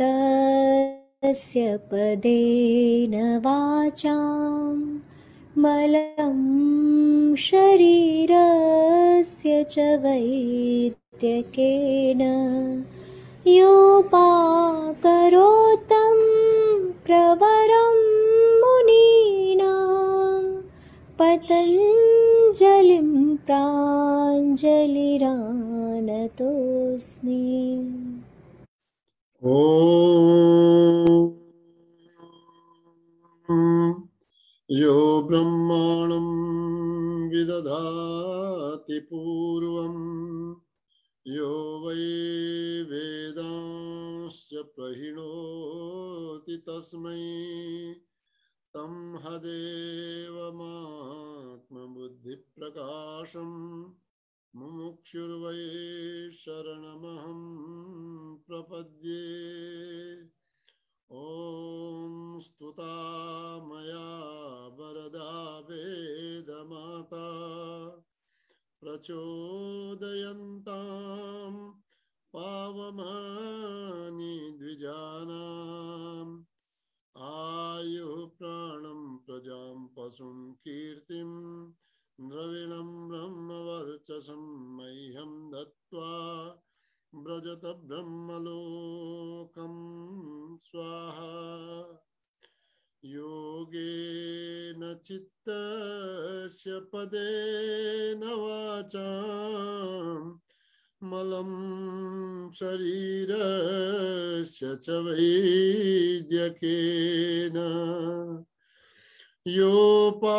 तस्य पदेन वाचां मलं शरीरस्य च वैद्यकेन योपाकरोतं प्रवरं मुनीनां पतञ्जलिं प्राञ्जलिरानतोऽस्मि ॐ यो ब्रह्माणं विदधाति पूर्वम् यो वै वेद वेदांश्च तस्म तस्मै तं प्रकाशम मुमुक्षुर्वै शरणमहं प्रपद्ये ॐ स्तुता मया वरदा वेदमाता प्रचोदयन्तां पावमानि द्विजानाम् आयुः प्राणं प्रजां पशुं कीर्तिम् द्रविणं ब्रह्मवर्चसं मह्यं दत्त्वा व्रजत ब्रह्मलोकं स्वाहा योगेन चित्तस्य पदेन वाचां मलं शरीरस्य च वैद्यकेन योपा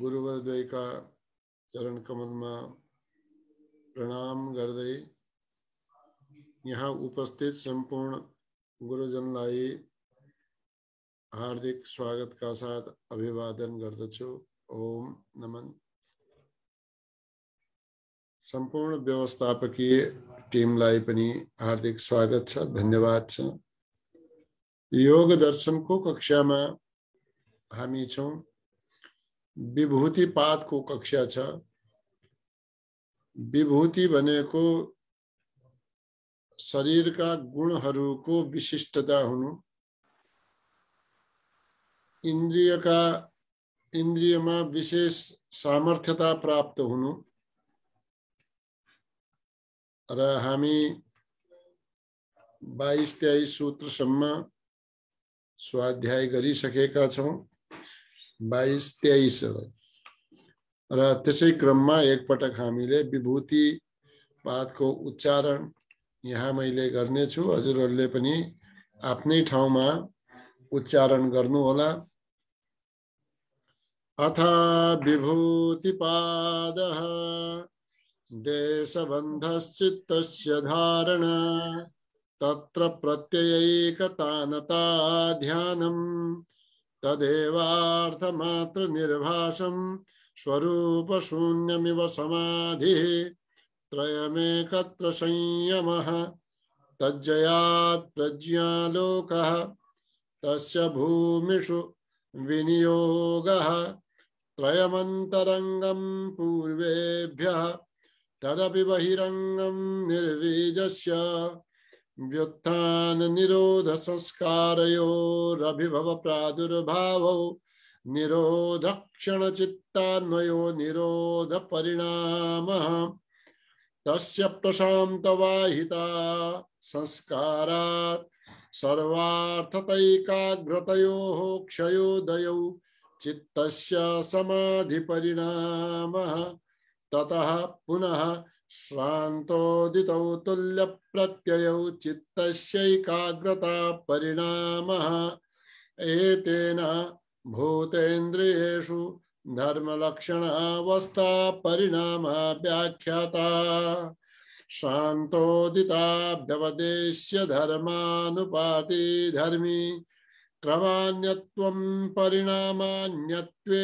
ગુરુવર્દય કા ચરણ કમલમાં પ્રણામ હૃદય यहाँ उपस्थित संपूर्ण गुरुजन लाई हार्दिक स्वागत का साथ अभिवादन करदु ओम नमन संपूर्ण व्यवस्थापकीय लाई पनी हार्दिक स्वागत छ धन्यवाद छ योग कक्षा में हामी छौँ विभूति पात को कक्षा छ विभूति का गुण को विशिष्टता का इंद्रिय में विशेष सामर्थ्यता प्राप्त हो हमी बाईस तेईस सूत्रसम स्वाध्याय गरिसकेका छौँ बाईस तेईस में एक एकपटक हमी विभूति को उच्चारण यहाँ मैं करने हजुरहरूले पनि उच्चारण गर्नुहोला अथ विभूतिपादः देशबन्धश्चित्तस्य धारणा तत्र प्रत्ययैकतानता तदेवार्थमात्र निर्भाषम स्वरूप शून्यमिव समाधि त्रयमेकत्र संयम तज्जयात् प्रज्ञालोकः तस्य भूमिषु विनियोगः त्रयमन्तरङ्गं पूर्वेभ्यः तदपि बहिरङ्गं निर्वीजस्य व्युत्थान प्रादुर्भाव व्युत्थाननिरोधसंस्कारयोरभिभवप्रादुर्भावौ निरोधक्षणचित्तान्वयो निरोधपरिणामः तस्य प्रशान्तवाहिता संस्कारात् सर्वार्थतैकाग्रतयोः क्षयोदयौ चित्तस्य समाधिपरिणामः ततः पुनः श्रान्तोदितौ तुल्यप्रत्ययौ चित्तस्यैकाग्रता परिणामः एतेन भूतेन्द्रियेषु धर्मलक्षणावस्था परिणामः व्याख्याता व्यवदेश्य धर्मानुपाति धर्मी क्रमान्यत्वं परिणामान्यत्वे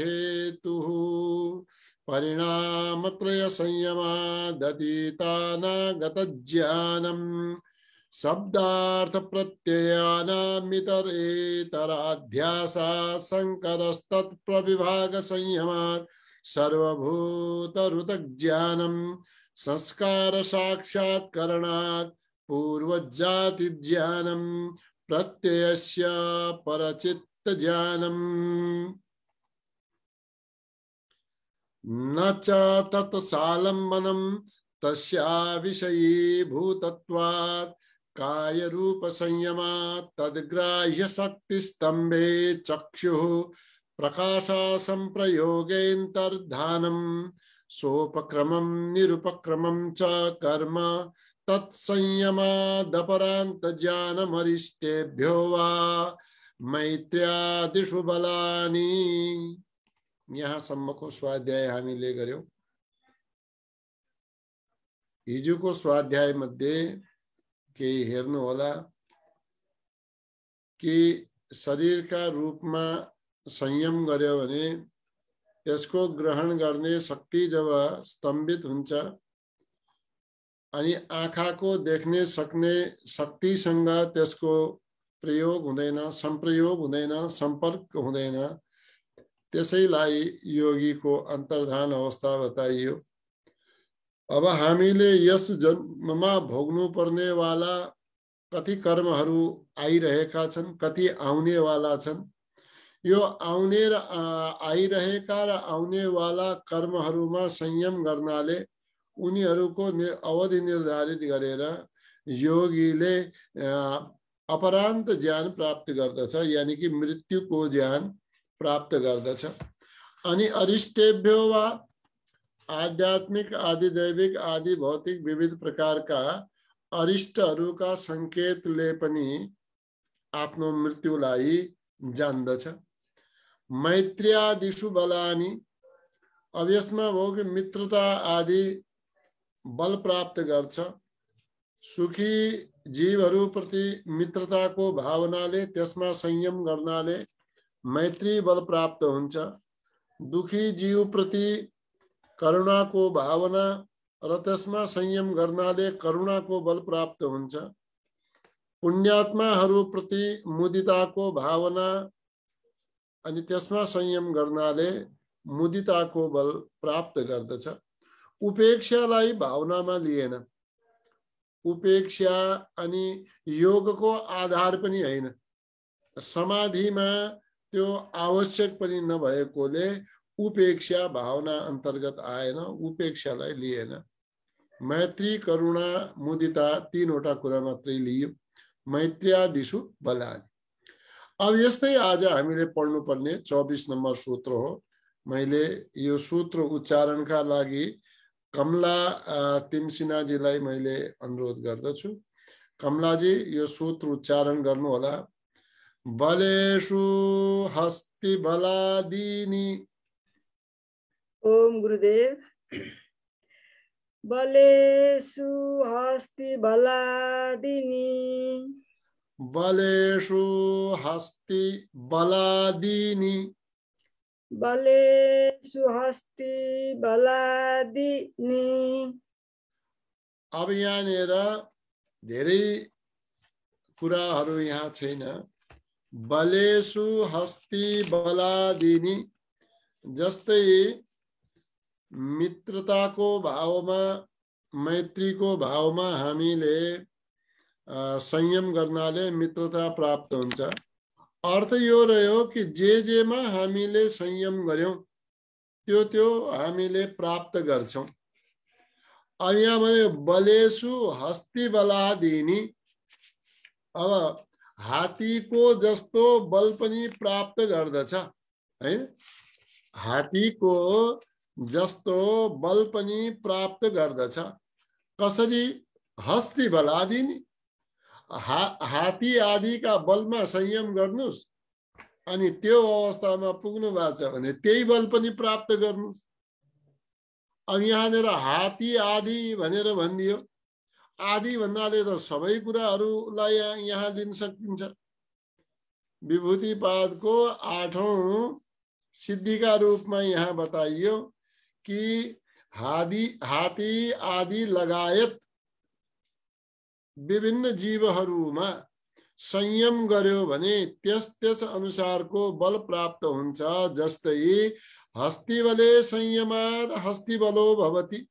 हेतुः परिणामत्रय परिणामत्रयसंयमादतीतानागतज्ञानम् शब्दार्थप्रत्ययानामितरेतराध्यासा सङ्करस्तत्प्रविभागसंयमात् सर्वभूतरुतज्ञानम् संस्कारसाक्षात्करणात् पूर्वजातिज्ञानम् प्रत्ययस्य परचित्तज्ञानम् न च तत्सालम्बनम तस्या विषयी भूतत्वात् काय रूप संयमा तदग्राह्य शक्ति स्तंभे चक्षु प्रकाशा संप्रयोगेन्तर्धानम सोपक्रमम निरुपक्रमम च कर्म तत्संयमादपरांत ज्ञानमरिष्टेभ्यो वा मैत्र्यादिषु बलानि यहाँ को स्वाध्याय हामीले को हिजोको स्वाध्यायमध्ये केही हो कि शरीरका रूपमा संयम गर्यो भने त्यसको ग्रहण गर्ने शक्ति जब स्तम्भित हुन्छ अनि आँखाको देख्ने सक्ने शक्तिसँग त्यसको प्रयोग हुँदैन सम्प्रयोग हुँदैन सम्पर्क हुँदैन योगी योगीको अन्तर्धान अवस्था बताइयो अब हामीले यस जन्ममा पर्ने वाला कति कर्महरू आइरहेका छन् कति आउनेवाला छन् यो आउने र आइरहेका र आउनेवाला कर्महरूमा संयम गर्नाले उनीहरूको अवधि निर्धारित गरेर योगीले अपरान्त ज्ञान प्राप्त गर्दछ यानि कि मृत्युको ज्ञान प्राप्त करद अरिष्टेभ्यो व आध्यात्मिक दैविक आदि भौतिक विविध का अरिष्टहरूका सङ्केतले पनि आफ्नो मृत्युलाई जान्दछ आदिशु बलानी अब इसमें भोग कि मित्रता आदि बल प्राप्त कर सुखी प्रति मित्रता को भावना संयम करना मैत्री बल प्राप्त हुन्छ दुखी जीवप्रति करुणाको भावना र त्यसमा संयम गर्नाले करुणाको बल प्राप्त हुन्छ पुण्यात्माहरूप्रति मुदिताको भावना अनि त्यसमा संयम गर्नाले मुदिताको बल प्राप्त गर्दछ उपेक्षालाई भावनामा लिएन उपेक्षा अनि योगको आधार पनि होइन समाधिमा त्यो आवश्यक पनि नभएकोले उपेक्षा भावना अन्तर्गत आएन उपेक्षालाई लिएन मैत्री करुणा मुदिता तिनवटा कुरा मात्रै लियो मैत्र्यादिशु बलानी अब यस्तै आज हामीले पढ्नुपर्ने चौबिस नम्बर सूत्र हो मैले यो सूत्र उच्चारणका लागि कमला तिमसिनाजीलाई मैले अनुरोध गर्दछु कमलाजी यो सूत्र उच्चारण गर्नुहोला बलेषु हस्ति ओम गुरुदेव बलेषु हस्ति बलादीनि बलेषु हस्ति बलादीनि बलेषु हस्ति अब यहाँनिर धेरै कुराहरू यहाँ छैन बलेशु को बलादिनी में मैत्री को भाव में हमी संयम करना मित्रता प्राप्त हो अर्थ यो रहो कि जे में हमी संयम गऱ्यौँ त्यो त्यो हामीले प्राप्त गर्छौँ अब यहाँ भन्यो बलेसु हस्ती बलादिनी अब हात्तीको जस्तो बल पनि प्राप्त गर्दछ है हात्तीको जस्तो बल पनि प्राप्त गर्दछ कसरी हस्ती बल आदि नि हा हात्ती आदिका बलमा संयम गर्नुहोस् अनि त्यो अवस्थामा पुग्नु भएको छ भने त्यही बल पनि प्राप्त गर्नुहोस् अब यहाँनिर हात्ती आदि भनेर भनिदियो आदि भन्नाले त सबै कुराहरूलाई यहाँ लिन सकिन्छ विभूतिपादको आठौँ सिद्धिका रूपमा यहाँ बताइयो कि हादी हाथी आदि लगायत विभिन्न जीवहरूमा संयम गर्यो भने त्यस त्यस अनुसारको बल प्राप्त हुन्छ जस्तै हस्तिबले संयमाद हस्तिबलो भवती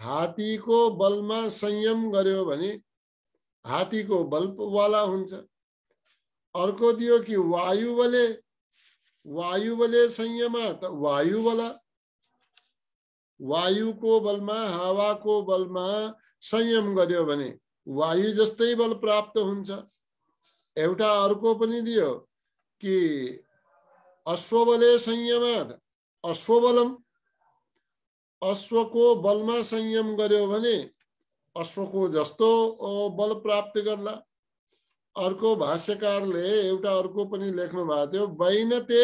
को बल में संयम गयो को हो कि वायु बले वायु बले संयम वायु वाला वायु को बल में हावा को बल में संयम गयो वायु जस्त बल प्राप्त हुन्छ एउटा दियो कि अश्वबले संयमात अश्वबलम अश्व को बल में संयम गयो अश्व को जस्तो बल प्राप्त गर्ला अर्को भाष्यकारले एउटा अर्को पनि लेख्नु बैनते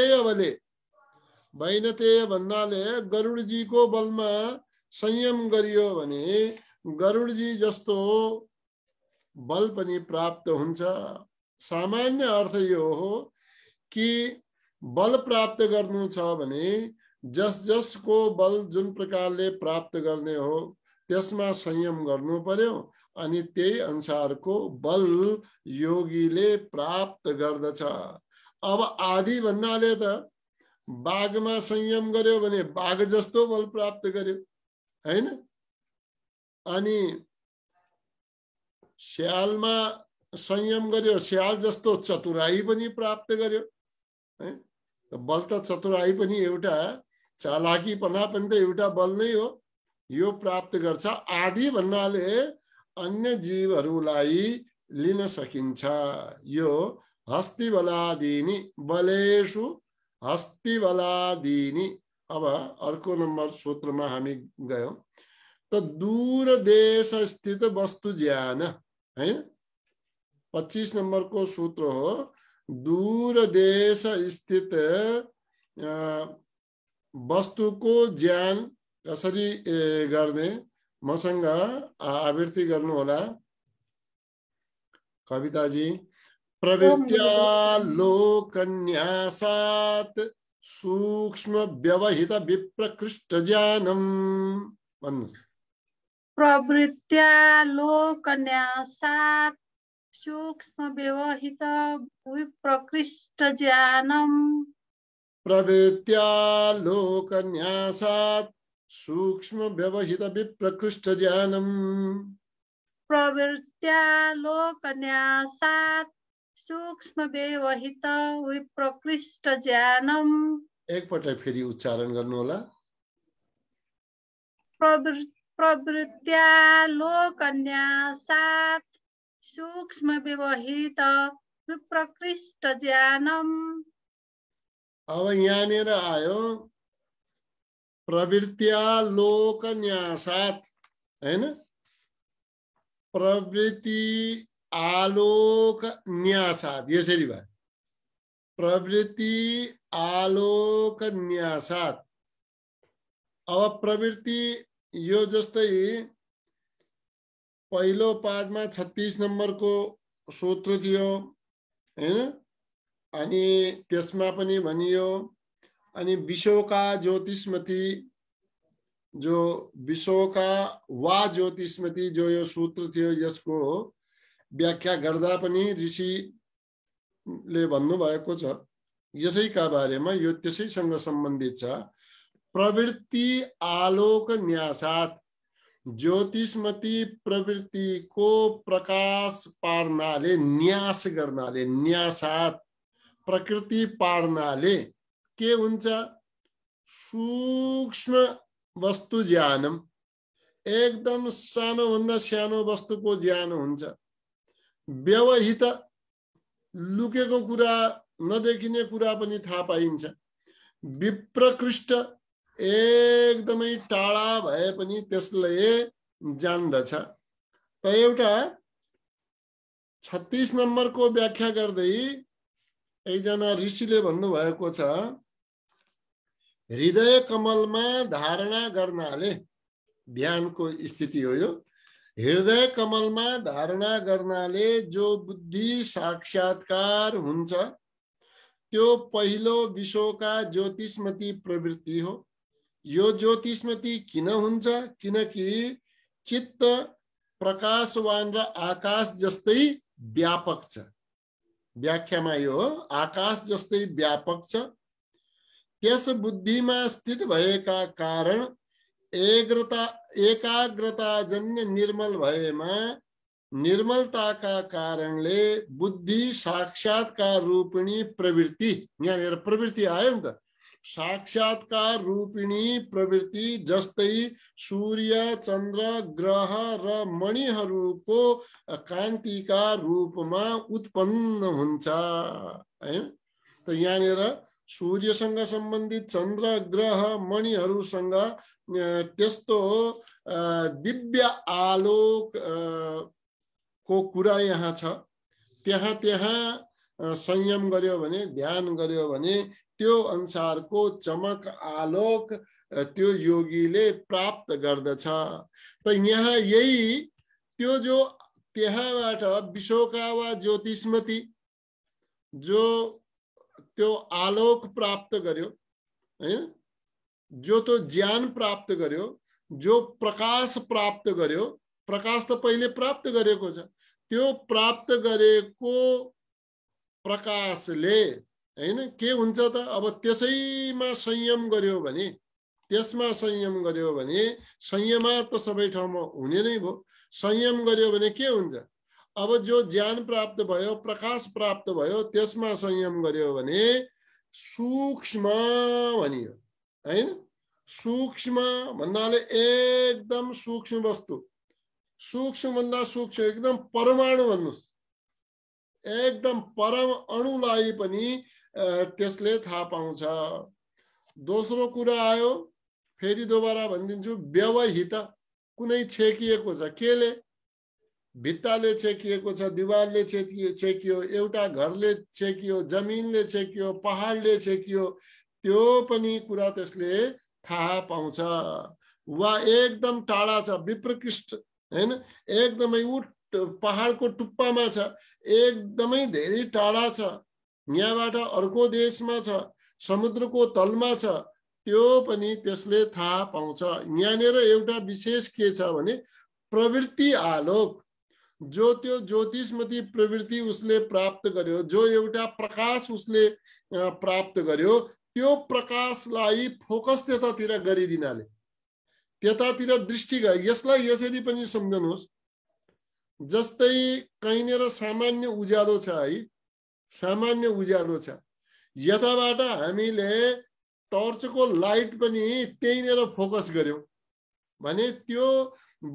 थियो भन्ना गरुड़जी को बल में संयम गयो भने गरुडजी जस्तो बल पनि प्राप्त हुन्छ सामान्य अर्थ यो हो कि बल प्राप्त गर्नु छ भने जस जस को बल जो प्रकार ने प्राप्त करने हो तेमा संयम गर्नु पर्यो अनि त्यही बल प्राप्त करद अब आधी भन्ना बाघ में संयम गयो बाघ जस्तो बल प्राप्त गयो है अनि में संयम गयो साल जस्तो चतुराई भी प्राप्त गयो है बल तो चतुराई भी एटा चालाकी पनापन्त एउटा बल नै हो यो प्राप्त गर्छ आदि भन्नाले अन्य जीवहरूलाई लिन सकिन्छ यो हस्तिबलादिनी बलेषु हस्तिबलादिनी अब अर्को नम्बर सूत्रमा हामी गयौँ त दूर देश स्थित वस्तु ज्यान है पच्चिस नंबर को सूत्र हो दूर देश स्थित वस्तु को ज्ञान कसरी करने मसंग आवृत्ति गर्नु होला कविताजी प्रवृत्या लोकन्यासात सूक्ष्म व्यवहित विप्रकृष्ट ज्ञानम भन्नुहोस् प्रवृत्या लोकन्यासात सूक्ष्म व्यवहित विप्रकृष्ट ज्ञानम प्रवृत्त्यालोकन्यासात् सूक्ष्म व्यवहित विप्रकृष्ट ज्ञानम प्रवृत्त्यालोकन्यासात् सूक्ष्म व्यवहित विप्रकृष्ट ज्ञानम एकपल्ट फेरि उच्चारण कर प्रवृ सूक्ष्म व्यवहित विप्रकृष्ट ज्ञानम अब यहाँ आयो प्रवृत्तिया न्यासात है प्रवृत्ति आलोक न्यासात यसरी प्रवृत्ति आलोक न्यासात अब प्रवृत्ति यो पाद में छत्तीस नंबर को सूत्र है ना? अनि त्यसमा पनि ज्योतिषमती जो का वा ज्योतिषमती जो यो सूत्र थियो यसको व्याख्या गर्दा पनि ऋषिले भन्नुभएको छ यसैका बारेमा यो त्यसैसँग सम्बन्धित छ प्रवृत्ति आलोक न्यासात ज्योतिषमती प्रवृत्तिको प्रकाश पार्नाले न्यास गर्नाले न्यासात प्रकृति पार्नाले के सूक्ष्म वस्तु ज्ञान एकदम सानो सानोभन्दा सानो को ज्ञान हुन्छ व्यवहित लुकेको कुरा नदेखिने कुरा पनि थाहा पाइन्छ विप्रकृष्ट एकदमै टाढा भए पनि त्यसले जान्दछ त एउटा छत्तिस नम्बरको व्याख्या गर्दै एकजना ऋषिले भन्नुभएको छ हृदय कमलमा धारणा गर्नाले को स्थिति हो यो हृदय कमलमा धारणा गर्नाले जो बुद्धि साक्षात्कार हुन्छ त्यो पहिलो विश्वका ज्योतिषमती प्रवृत्ति हो यो ज्योतिषमती किन हुन्छ किनकि चित्त प्रकाशवान र आकाश जस्तै व्यापक छ व्याख्या में हो आकाश जस्तै व्यापक बुद्धि में स्थित भैया कारण एग्रता जन्य निर्मल निर्मलता का कारण बुद्धि साक्षात्कार रूपिणी प्रवृत्ति यहाँ प्रवृत्ति आयो न साक्षात्कार रूपिणी प्रवृत्ति जस्तै सूर्य चंद्र ग्रह र मणिहरूको कान्तिका रूपमा उत्पन्न हुन्छ है त यहाँनिर सूर्यसँग सम्बन्धित चन्द्र ग्रह मणिहरूसँग त्यस्तो दिव्य आलोक को कुरा यहाँ छ त्यहाँ त्यहाँ संयम गर्यो भने ध्यान गर्यो भने त्यो अनुसार को चमक आलोक त्यो योगी ले प्राप्त गर्दछ तो यहाँ यही त्यो जो त्यहाँबाट विशोका वा ज्योतिषमती जो त्यो आलोक प्राप्त गर्यो है जो तो ज्ञान प्राप्त गर्यो जो प्रकाश प्राप्त गर्यो प्रकाश तो पहले प्राप्त गरेको छ त्यो प्राप्त गरेको प्रकाशले होइन के हुन्छ त अब त्यसैमा संयम गर्यो भने त्यसमा संयम गर्यो भने संयमा त सबै ठाउँमा हुने नै भयो संयम गर्यो भने के हुन्छ अब जो ज्ञान प्राप्त भयो प्रकाश प्राप्त भयो त्यसमा संयम गर्यो भने सूक्ष्म भनियो होइन सूक्ष्म भन्नाले एकदम सूक्ष्म वस्तु सूक्ष्मभन्दा सूक्ष्म एकदम परमाणु भन्नुहोस् एकदम परम अणुलाई पनि त्यसले थाहा पाउँछ दोस्रो कुरा आयो फेरि दोबारा भनिदिन्छु व्यवहित कुनै छेकिएको छ केले भित्ताले छेकिएको छ दिवारले छेकियो छेकियो एउटा घरले छेकियो जमिनले छेकियो पहाडले छेकियो त्यो पनि कुरा त्यसले थाहा पाउँछ वा एकदम टाढा छ विप्रकृष्ट होइन एकदमै ऊ पहाडको टुप्पामा छ एकदमै धेरै टाढा छ यहाँ अर्को देशमा छ समुद्रको तलमा छ त्यो पनि त्यसले थाहा पाउँछ यहाँनिर विशेष के प्रवृत्ति आलोक जो त्यो ज्योतिषमती प्रवृत्ति उसले प्राप्त गयो जो एटा प्रकाश उसले प्राप्त गयो त्यो लाई फोकस त्यतातिर गरिदिनाले दृष्टि गरे यसलाई यसरी पनि सामान्य उजालो छ सामान्य उज्यालो छ यताबाट हामीले टर्चको लाइट पनि त्यहीँनिर फोकस गऱ्यौँ भने त्यो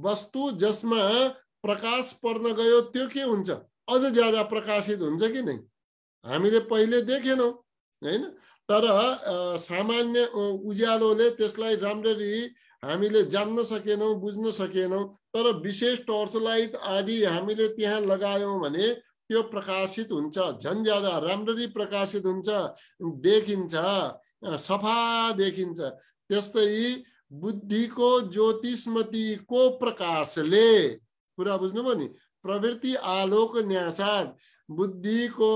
वस्तु जसमा प्रकाश पर्न गयो त्यो के हुन्छ अझ ज्यादा प्रकाशित हुन्छ कि नै हामीले पहिले देखेनौँ होइन तर सामान्य उज्यालोले त्यसलाई राम्ररी हामीले जान्न सकेनौँ बुझ्न सकेनौँ तर विशेष टर्च लाइट आदि हामीले त्यहाँ लगायौँ भने त्यो प्रकाशित हुन्छ झन् ज्यादा राम्ररी प्रकाशित हुन्छ देखिन्छ सफा देखिन्छ त्यस्तै बुद्धिको ज्योतिषमतीको प्रकाशले कुरा बुझ्नुभयो नि प्रवृत्ति आलोक न्यासाद बुद्धिको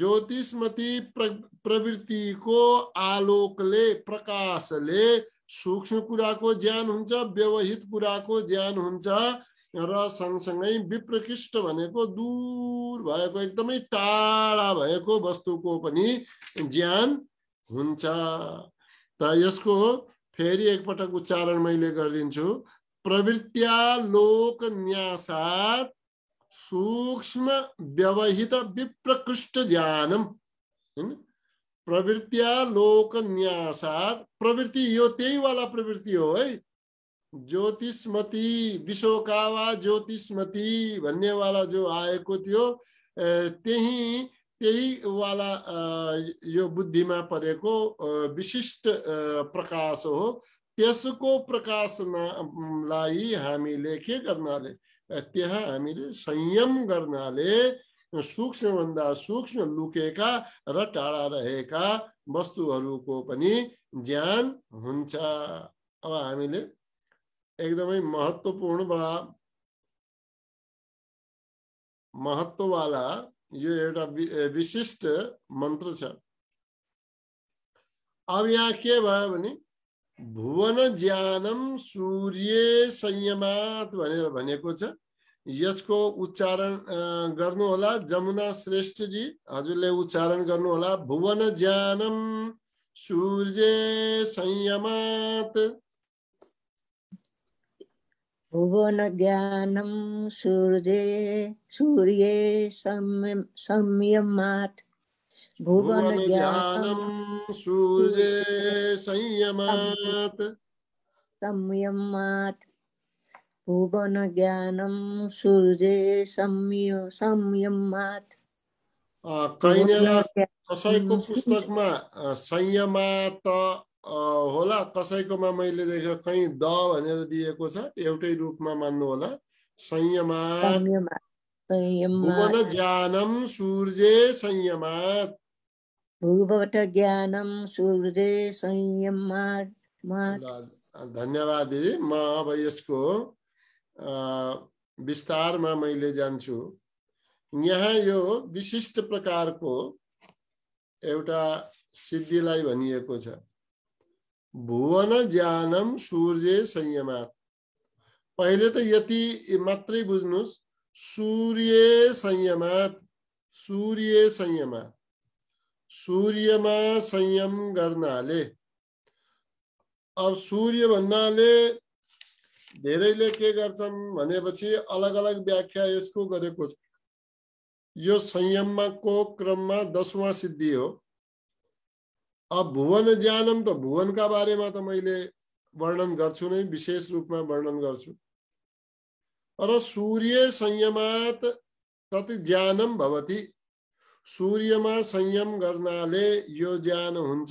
ज्योतिषमती प्र प्रवृत्तिको आलोकले प्रकाशले सूक्ष्म कुराको ज्ञान हुन्छ व्यवहित कुराको ज्ञान हुन्छ र सँगसँगै विप्रकृष्ट भनेको दूर भएको एकदमै टाढा भएको वस्तुको पनि ज्ञान हुन्छ त यसको फेरि एकपटक उच्चारण मैले गरिदिन्छु प्रवृत्या लोक न्यासात सूक्ष्म व्यवहित विप्रकृष्ट ज्ञानम होइन प्रवृत्या लोक न्यासात प्रवृत्ति यो त्यहीवाला प्रवृत्ति हो है ज्योतिषमती विशोका वा ज्योतिषमती भन्ने वाला जो आएको थियो त्यही त्यही वाला यो बुद्धिमा परेको विशिष्ट प्रकाश हो त्यसको प्रकाशनालाई हामीले के गर्नाले त्यहाँ हामीले संयम गर्नाले सूक्ष्मभन्दा सूक्ष्म लुकेका र टाढा रहेका वस्तुहरूको पनि ज्ञान हुन्छ अब हामीले एकदम ही महत्वपूर्ण बड़ा महत्व वाला ये एक विशिष्ट मंत्र अब यहाँ के भाई भने भुवन ज्ञानम सूर्य संयमात इसको भनेको छ यसको उच्चारण गर्नुहोला जमुना श्रेष्ठजी हजुरले उच्चारण गर्नुहोला भुवन ज्ञानम सूर्य संयमात भुवनज्ञानं सूर्ये सूर्ये संयमात् भुवनज्ञानं सूर्ये संयमात् संयमात् भुवनज्ञानं सूर्ये संय संयमात् कहीँनिर कसैको पुस्तकमा संयमात होला कसैकोमा मैले देखेँ कहीँ द भनेर दिएको छ एउटै रूपमा मान्नु होला संयमा ज्ञानम सूर्य संयमात ज्ञानम सूर्य संयमात धन्यवाद दिदी म अब यसको विस्तारमा मैले जान्छु यहाँ यो विशिष्ट प्रकारको एउटा सिद्धिलाई भनिएको छ भुवन ज्ञानम सूर्य संयमात पहले तो यति मत बुझ्नुहोस् सूर्य संयमात सूर्य संयमात सूर्यमा संयम गर्नाले अब सूर्य भन्नाले धेरैले के गर्छन् भनेपछि अलग अलग व्याख्या यसको गरेको छ यो क्रम क्रममा दसवा सिद्धि हो अब भुवन ज्ञानम तो भुवन का बारे में तो मैं वर्णन कर विशेष रूप में वर्णन कर सूर्य संयमात तत् ज्ञानम सूर्य में संयम करना ज्ञान हो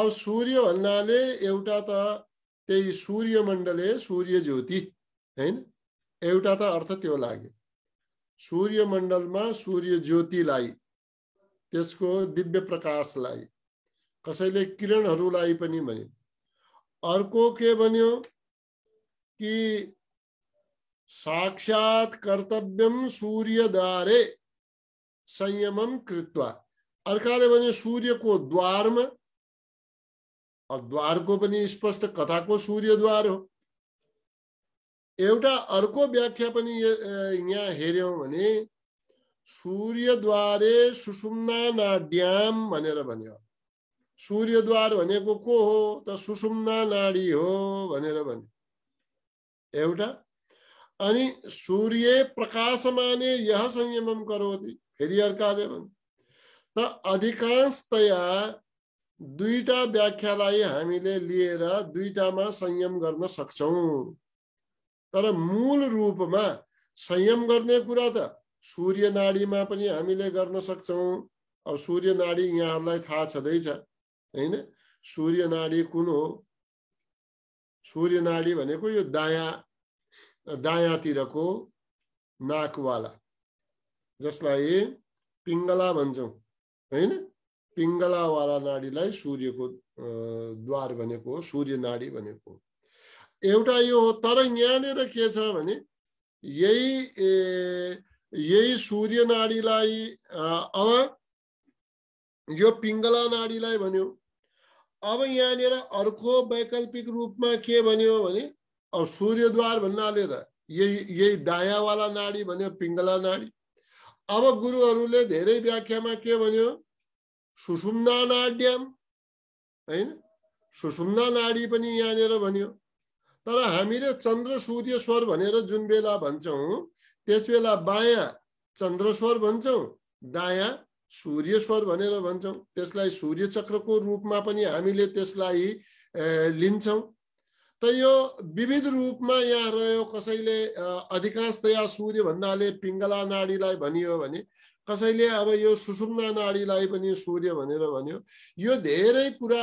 अब सूर्य भन्ना एवटा तो त्यही सूर्य ज्योति है एटा तो अर्थ त्यो सूर्यमंडल में सूर्य ज्योतिलाई को दिव्य प्रकाश लाई कसले किरण पनि अर्को के बनो कि साक्षात सूर्य सूर्यदारे संयमम कृत्वा अर्काले भन्यो सूर्यको द्वारमा द्वारको पनि स्पष्ट कथाको सूर्यद्वार हो एउटा अर्को व्याख्या पनि यहाँ हेऱ्यौँ भने सूर्यद्वारे सुसुमना नाड्याम भनेर भन्यो सूर्यद्वार भनेको को हो त सुषुम्ना नाडी हो भनेर भने एउटा अनि सूर्य प्रकाशमाने यह संयमम करोति फेरि अर्काले भन्छ त अधिकांशतया दुईटा व्याख्यालाई हामीले लिएर दुईटामा संयम गर्न सक्छौँ तर मूल रूपमा संयम गर्ने कुरा त सूर्य नाडीमा पनि हामीले गर्न सक्छौँ अब सूर्य नाडी यहाँहरूलाई थाहा छँदैछ होइन सूर्य नाडी कुन हो सूर्य नाडी भनेको यो दायाँ दायाँतिरको नाकवाला जसलाई पिङ्गला भन्छौँ होइन पिङ्गलावाला नाडीलाई सूर्यको द्वार भनेको हो सूर्य नाडी भनेको एउटा यो हो तर यहाँनिर के छ भने यही यही सूर्य नाडीलाई अब यो पिङ्गला नाडीलाई भन्यो अब यहाँनिर अर्को वैकल्पिक रूपमा के भन्यो भने अब सूर्यद्वार भन्नाले त यही यही दायाँवाला नाडी भन्यो पिङ्गला नाडी अब गुरुहरूले धेरै व्याख्यामा के भन्यो सुषुम्ना नाड्यम होइन सुषुम्ना नाडी पनि यहाँनिर भन्यो तर हामीले चन्द्र सूर्य स्वर भनेर जुन बेला भन्छौँ त्यस बेला बायाँ चन्द्र स्वर भन्छौँ दायाँ सूर्य स्वर भन्छौँ त्यसलाई सूर्य चक्रको रूपमा पनि हामीले त्यसलाई लिन्छौँ त यो विविध रूपमा यहाँ रह्यो कसैले अधिकांशतया सूर्य भन्ना पिंगला नाड़ी भनियो कसले अब यह सुसुमना नाड़ी सूर्य भो यो धेरै कुरा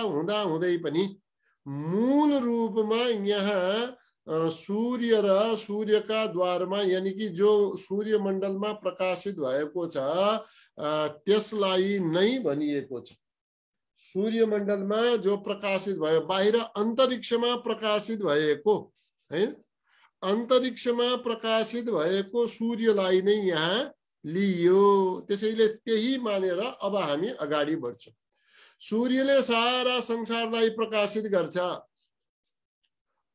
हुई मूल रूप में यहाँ सूर्य र द्वार में यानी कि जो में प्रकाशित भएको त्यसलाई नै भनिएको छ सूर्यमण्डलमा जो प्रकाशित भयो बाहिर अन्तरिक्षमा प्रकाशित भएको होइन अन्तरिक्षमा प्रकाशित भएको सूर्यलाई नै यहाँ लियो त्यसैले त्यही मानेर अब हामी अगाडि बढ्छौँ सूर्यले सारा संसारलाई प्रकाशित गर्छ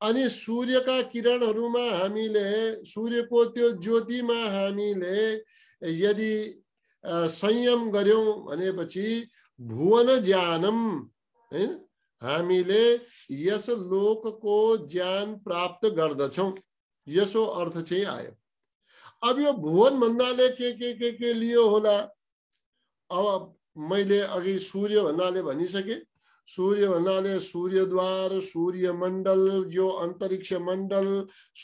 अनि सूर्यका किरणहरूमा हामीले सूर्यको त्यो ज्योतिमा हामीले यदि संयम गये भुवन ज्ञानम हमी लोक को ज्ञान प्राप्त करद यसो अर्थ चाहिँ आयो अब यह भुवन भन्ना के के के के लियो होला अब मैले अघि सूर्य भनी भनिसकेँ सूर्य द्वार सूर्यद्वार मंडल जो अंतरिक्ष मंडल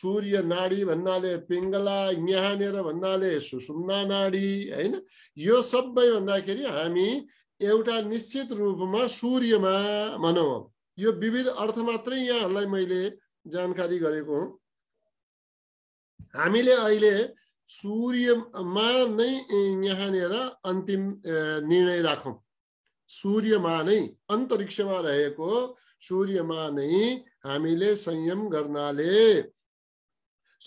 सूर्य नाडी भन्नाले पिंगला यहाँ भन्नाले सुसुम्ना नाडी ना? यो सब भन्दाखेरि हामी एउटा निश्चित सूर्य सूर्यमा भनौँ यो विविध अर्थ मात्रै यहाँ मैं जानकारी हमी सूर्य हामीले अहिले सूर्यमा नै यहाँनिर निर्णय राखौँ सूर्यमानै अन्तरिक्षमा रहेको सूर्यमानै हामीले संयम गर्नाले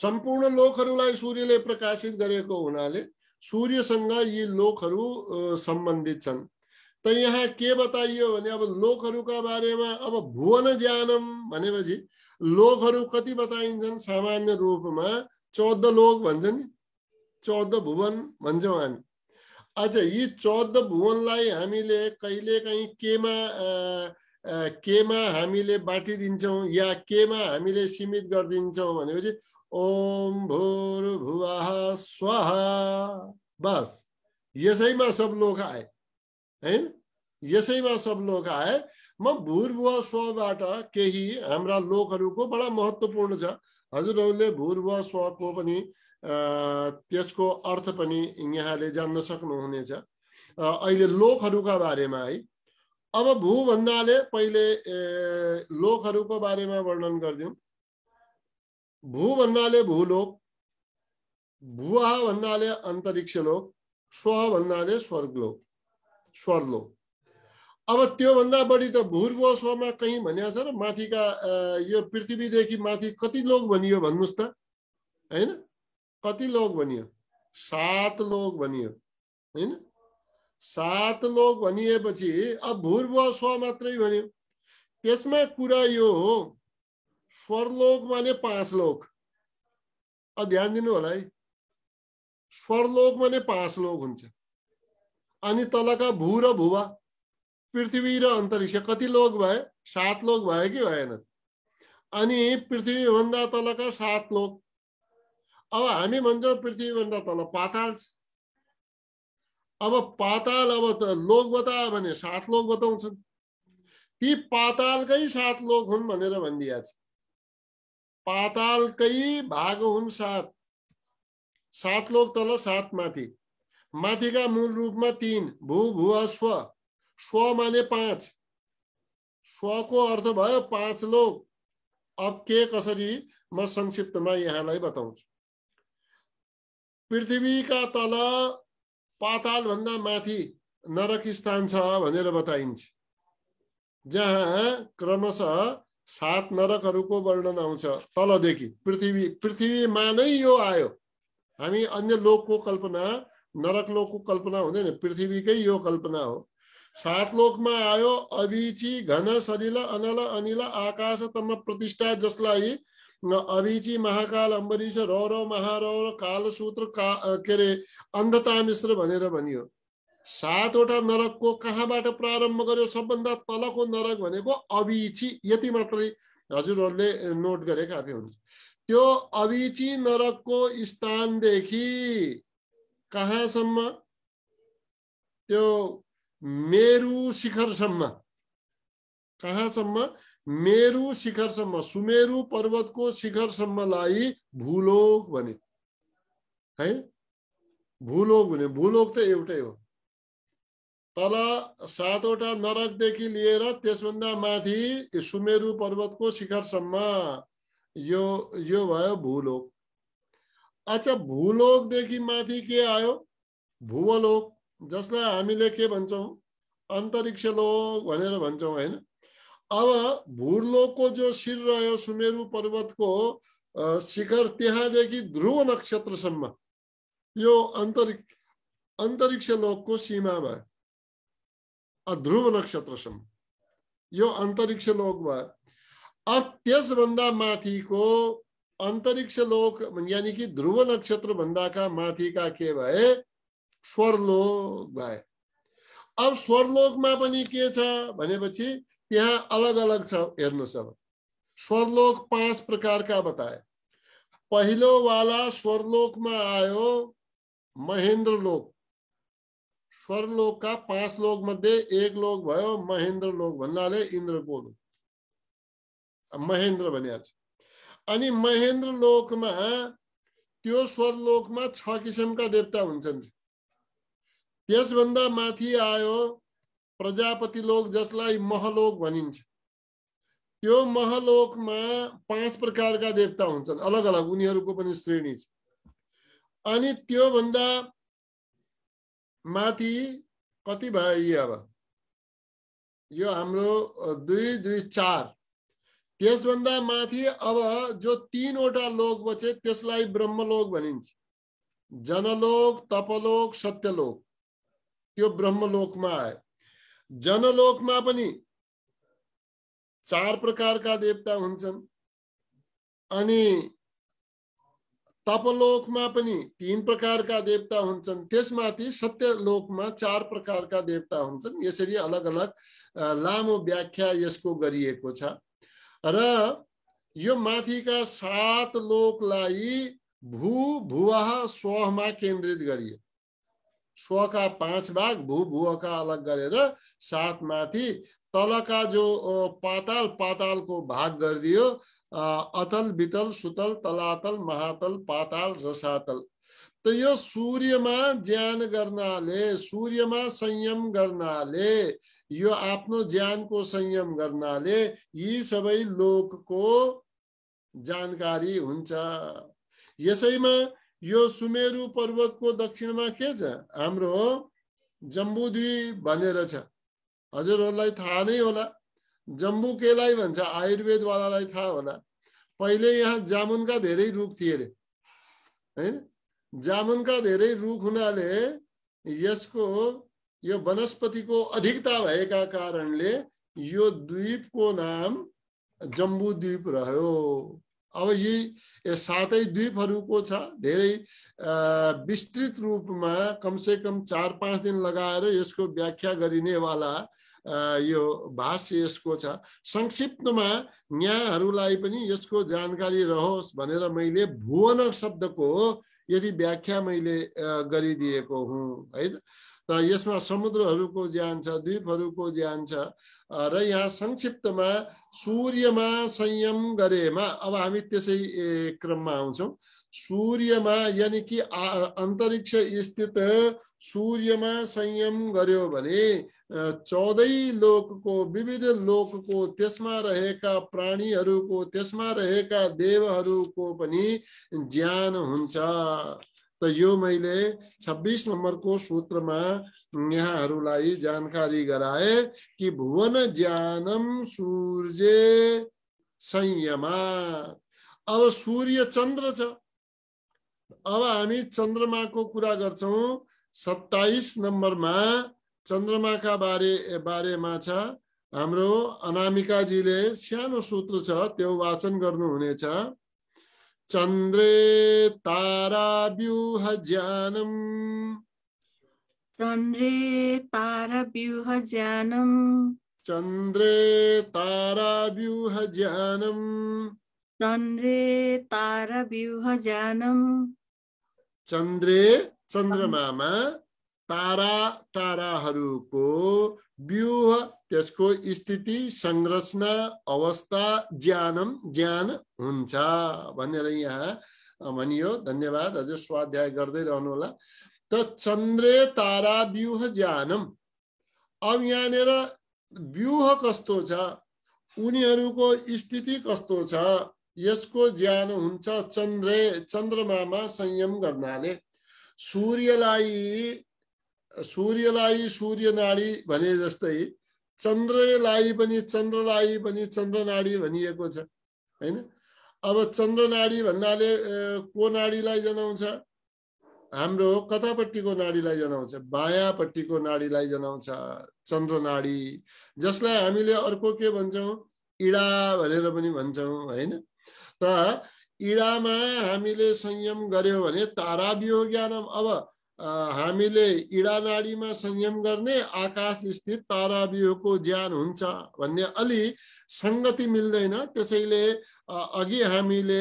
सम्पूर्ण लोकहरूलाई सूर्यले प्रकाशित गरेको हुनाले सूर्यसँग यी लोकहरू सम्बन्धित छन् त यहाँ के बताइयो भने अब लोकहरूका बारेमा अब भुवन ज्ञानम भनेपछि लोकहरू कति बताइन्छन् सामान्य रूपमा चौध लोक भौद नि चौध भुवन भन्छौँ हामी अझ यी चौध भुवनलाई हामीले कहिलेकाहीँ केमा केमा हामीले बाँटिदिन्छौँ या केमा हामीले सीमित गरिदिन्छौँ भनेपछि ओम भूर भुवा बस यसैमा सब लोक आए होइन यसैमा सब लोक आए म भूर भुवा स्वबाट केही हाम्रा लोकहरूको बडा महत्त्वपूर्ण छ हजुरहरूले भूर भुवा स्वको पनि त्यसको अर्थ पनि यहाँले जान्न सक्नुहुनेछ अहिले लोकहरूका बारेमा है अब भू भन्नाले पहिले लोकहरूको बारेमा वर्णन गरिदिउँ भू भन्नाले भूलोक भुवा भन्नाले अन्तरिक्ष लोक स्व भन्नाले स्वर्गलोक स्वरलोक अब त्योभन्दा बढी त भूर्व स्वमा कहीँ भनिएको छ र माथिका यो पृथ्वीदेखि माथि कति लोक भनियो भन्नुहोस् त होइन कति लोग बनियो सात लोग बनियो होइन सात लोग भनिएपछि अब भूर्व स्व मात्रै भन्यो त्यसमा कुरा यो हो स्वरलोक माने पाँच लोक अब ध्यान दिनु होला है स्वरलोक माने पाँच लोक हुन्छ अनि तलका भू र भुवा पृथ्वी र अन्तरिक्ष कति लोक भए सात लोक भयो कि भएन अनि पृथ्वीभन्दा तलका सात लोक अब हामी भन्छ पृथ्वीभन्दा तल पाताल छ अब पाताल अब त लोक बतायो भने सात लोक बताउँछन् ती पातालकै सात लोक हुन् भनेर भनिदिया छ पातालकै भाग हुन् सात सात लोक तल सात माथि माथिका मूल रूपमा तिन भू भू स्व स्व माने पाँच स्वको अर्थ भयो पाँच लोक अब के कसरी म संक्षिप्तमा यहाँलाई बताउँछु पृथ्वी का तल भाग माथि नरक स्थान छ भनेर बताइन्छ जहाँ क्रमशः सात नरकहरूको वर्णन आउँछ तलदेखि पृथ्वी पृथ्वीमा नै यो आयो हामी अन्य लोकको कल्पना नरक लोकको कल्पना हुँदैन पृथ्वीकै यो कल्पना हो सात लोकमा आयो अबीची घन सदिल अनल अनिल आकाश तम प्रतिष्ठा जसलाई अभिची महाकाल अम्बरीश रौरव र कालसूत्र का के अरे अन्धता मिश्र भनेर भनियो सातवटा नरकको कहाँबाट प्रारम्भ गर्यो सबभन्दा तलको नरक भनेको अभिची यति मात्रै हजुरहरूले नोट गरे काफी हुन्छ त्यो अभिची नरकको स्थानदेखि कहाँसम्म त्यो मेरु शिखरसम्म कहाँसम्म मेरु सम्म सुमेरु सम्म लाई भूलोक भने है भूलोक भने भूलोक त एउटै हो तल सातवटा नरकदेखि लिएर त्यसभन्दा माथि सुमेरु पर्वतको शिखरसम्म यो यो भयो भूलोक अच्छा भूलोकदेखि माथि के आयो भूवलोक जसलाई हामीले के भन्छौँ अन्तरिक्ष लोक भनेर भन्छौँ होइन अब भूरलोक को जो शिर रहो सुमेरु पर्वत को शिखर त्यहाँदेखि ध्रुव नक्षत्र सम्म यो अंतरिक्ष अंतरिक्ष लोक को सीमा भयो ध्रुव नक्षत्र सम्म यो अंतरिक्ष लोक भयो अब त्यसभन्दा माथिको अंतरिक्ष लोक यानी कि ध्रुव नक्षत्र भन्दाका माथिका के भए स्वरलोक भए अब स्वरलोकमा पनि के छ भनेपछि यहाँ अलग अलग हेन हेर्नुहोस् अब स्वरलोक प्रकार का बताए पहिलो वाला स्वरलोक में आयो महेन्द्र लोक स्वरलोक का पांच लोक मध्य एक लोक भो महेन्द्र लोक इंद्र को लोक महेन्द्र भनिया छ अनि महेन्द्र लोकमा स्वरलोक में छ का देवता हो त्यसभन्दा आयो प्रजापति लोक जसलाई महलोक भनिन्छ त्यो महलोकमा पाँच प्रकारका देवता हुन्छन् अलग अलग उनीहरूको पनि श्रेणी छ अनि त्योभन्दा माथि कति भयो यी अब यो हाम्रो दुई दुई चार त्यसभन्दा माथि अब जो तिनवटा लोक बचे त्यसलाई ब्रह्मलोक भनिन्छ जनलोक तपलोक सत्यलोक त्यो ब्रह्मलोकमा आयो जनलोक में चार प्रकार का देवता हुन्छन् अनि तपलोकमा पनि तीन का देवता हुन्छन् सत्यलोक में चार का देवता हुन्छन् अलग अलग लामो व्याख्या इसको कर यो मथि का सात लोकलाई भू स्व में केन्द्रित गरियो स्व का पांच भाग भू का अलग मथि तल का जो पाताल को भाग कर दियो अतल बीतल सुतल तलातल महातल पाताल रसातल तो यो ज्ञान करना सूर्य में संयम करना यो ज्ञान को संयम ये सब लोक को जानकारी हो यो सुमेरु दक्षिण में के हम हाम्रो जम्बुद्वीप भनेर था हजुरहरूलाई थाहा नै होला जम्बू केलाई भन्छ आयुर्वेदवालालाई थाहा होला पहिले यहाँ जामुनका धेरै रुख थिए अरे होइन जामुनका धेरै रुख हुनाले यसको यो वनस्पतिको अधिकता भएका कारणले यो द्वीपको नाम जम्बू द्वीप रह्यो अब यी सातै द्वीपहरूको छ धेरै विस्तृत रूपमा कमसेकम चार पाँच दिन लगाएर यसको व्याख्या गरिनेवाला यो भाष्य यसको छ संक्षिप्तमा यहाँहरूलाई पनि यसको जानकारी रहोस् भनेर मैले भुवन शब्दको यदि व्याख्या मैले गरिदिएको हुँ है त इसमें समुद्र को जान द्वीप को जान छ संक्षिप्त में सूर्य में संयम में अब हम क्रम में आँच सूर्य में यानी कि अंतरिक्ष स्थित सूर्य में संयम गयो चौदह लोक को विविध लोक को रहेका प्राणी को रहेका देवहरूको पनि ज्ञान हुन्छ तो यो नंबर को सूत्र में यहाँ जानकारी कराए कि भुवन ज्ञानम सूर्य संयमा अब सूर्य चंद्र छ अब चंद्रमा को कुरा गर्छौँ सत्ताइस चंद्रमा का बारे बारेमा छ जी अनामिकाजीले सानो सूत्र छो वाचन करूने चंद्रे चंद्रे व्यूह चन्द्रे ताराव्यूहज्ञानम् चन्द्रे ताराव्यूहज्ञानम् चंद्रे ताराव्यूहज्ञानम् व्यूह ताराव्यूहज्ञानम् चंद्रे चंद्रमा तारा ताराहरूको व्यूह त्यसको स्थिति संरचना अवस्था ज्ञानम ज्ञान हुन्छ भनेर यहाँ भनियो धन्यवाद हजुर स्वाध्याय गर्दै रहनु होला त चन्द्रे तारा व्यूह ज्ञानम अब यहाँनिर व्यूह कस्तो छ उनीहरूको स्थिति कस्तो छ यसको ज्ञान हुन्छ चन्द्रे चन्द्रमामा संयम गर्नाले सूर्यलाई सूर्यलाई सूर्य नाडी भने जस्तै चन्द्रलाई पनि चन्द्रलाई पनि चन्द्रनाडी भनिएको छ होइन अब चन्द्रनाडी भन्नाले को नाडीलाई जनाउँछ हाम्रो कतापट्टिको नाडीलाई जनाउँछ बायाँपट्टिको नाडीलाई जनाउँछ चन्द्रनाडी जसलाई हामीले अर्को के भन्छौँ इडा भनेर पनि भन्छौँ होइन त इडामा हामीले संयम गर्यो भने तारा वियो ज्ञानम अब हामीले इडानाडीमा संयम गर्ने आकाश स्थित ताराबियोको ज्यान हुन्छ भन्ने अलि सङ्गति मिल्दैन त्यसैले अघि हामीले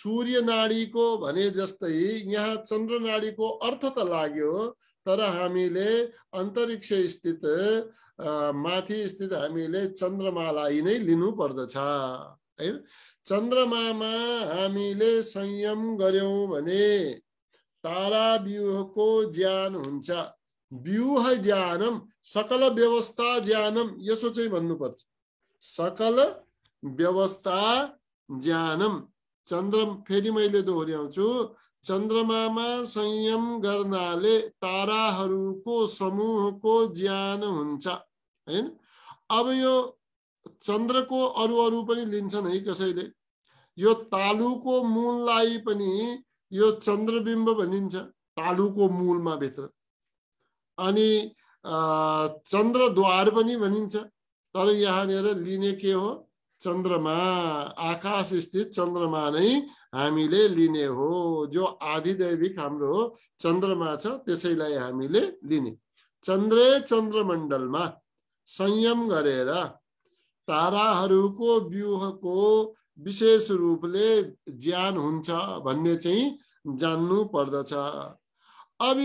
सूर्य नाडीको भने जस्तै यहाँ चन्द्र नाडीको अर्थ त लाग्यो तर हामीले अन्तरिक्ष स्थित माथि स्थित हामीले चन्द्रमालाई नै लिनु पर्दछ है चन्द्रमामा हामीले संयम गऱ्यौँ भने तारा व्यूहको ज्ञान हुन्छ व्यूह ज्ञानम सकल व्यवस्था ज्ञानम यसो चाहिँ भन्नुपर्छ सकल व्यवस्था ज्ञानम चन्द्र फेरि मैले दोहोऱ्याउँछु चन्द्रमामा संयम गर्नाले ताराहरूको समूहको ज्ञान हुन्छ होइन अब यो चन्द्रको अरू अरू पनि लिन्छन् है कसैले यो तालुको मूललाई पनि यो चन्द्रबिम्ब भनिन्छ तालुको मूलमा भित्र अनि चन्द्रद्वार पनि भनिन्छ तर यहाँनिर लिने के हो चन्द्रमा आकाश स्थित चन्द्रमा नै हामीले लिने हो जो आधिदैविक हाम्रो चन्द्रमा छ त्यसैलाई हामीले लिने चन्द्रे चन्द्रमण्डलमा संयम गरेर ताराहरूको व्यूहको विशेष रूपले ज्ञान हुन्छ भन्ने चाहिँ जान्नु पर्दछ अब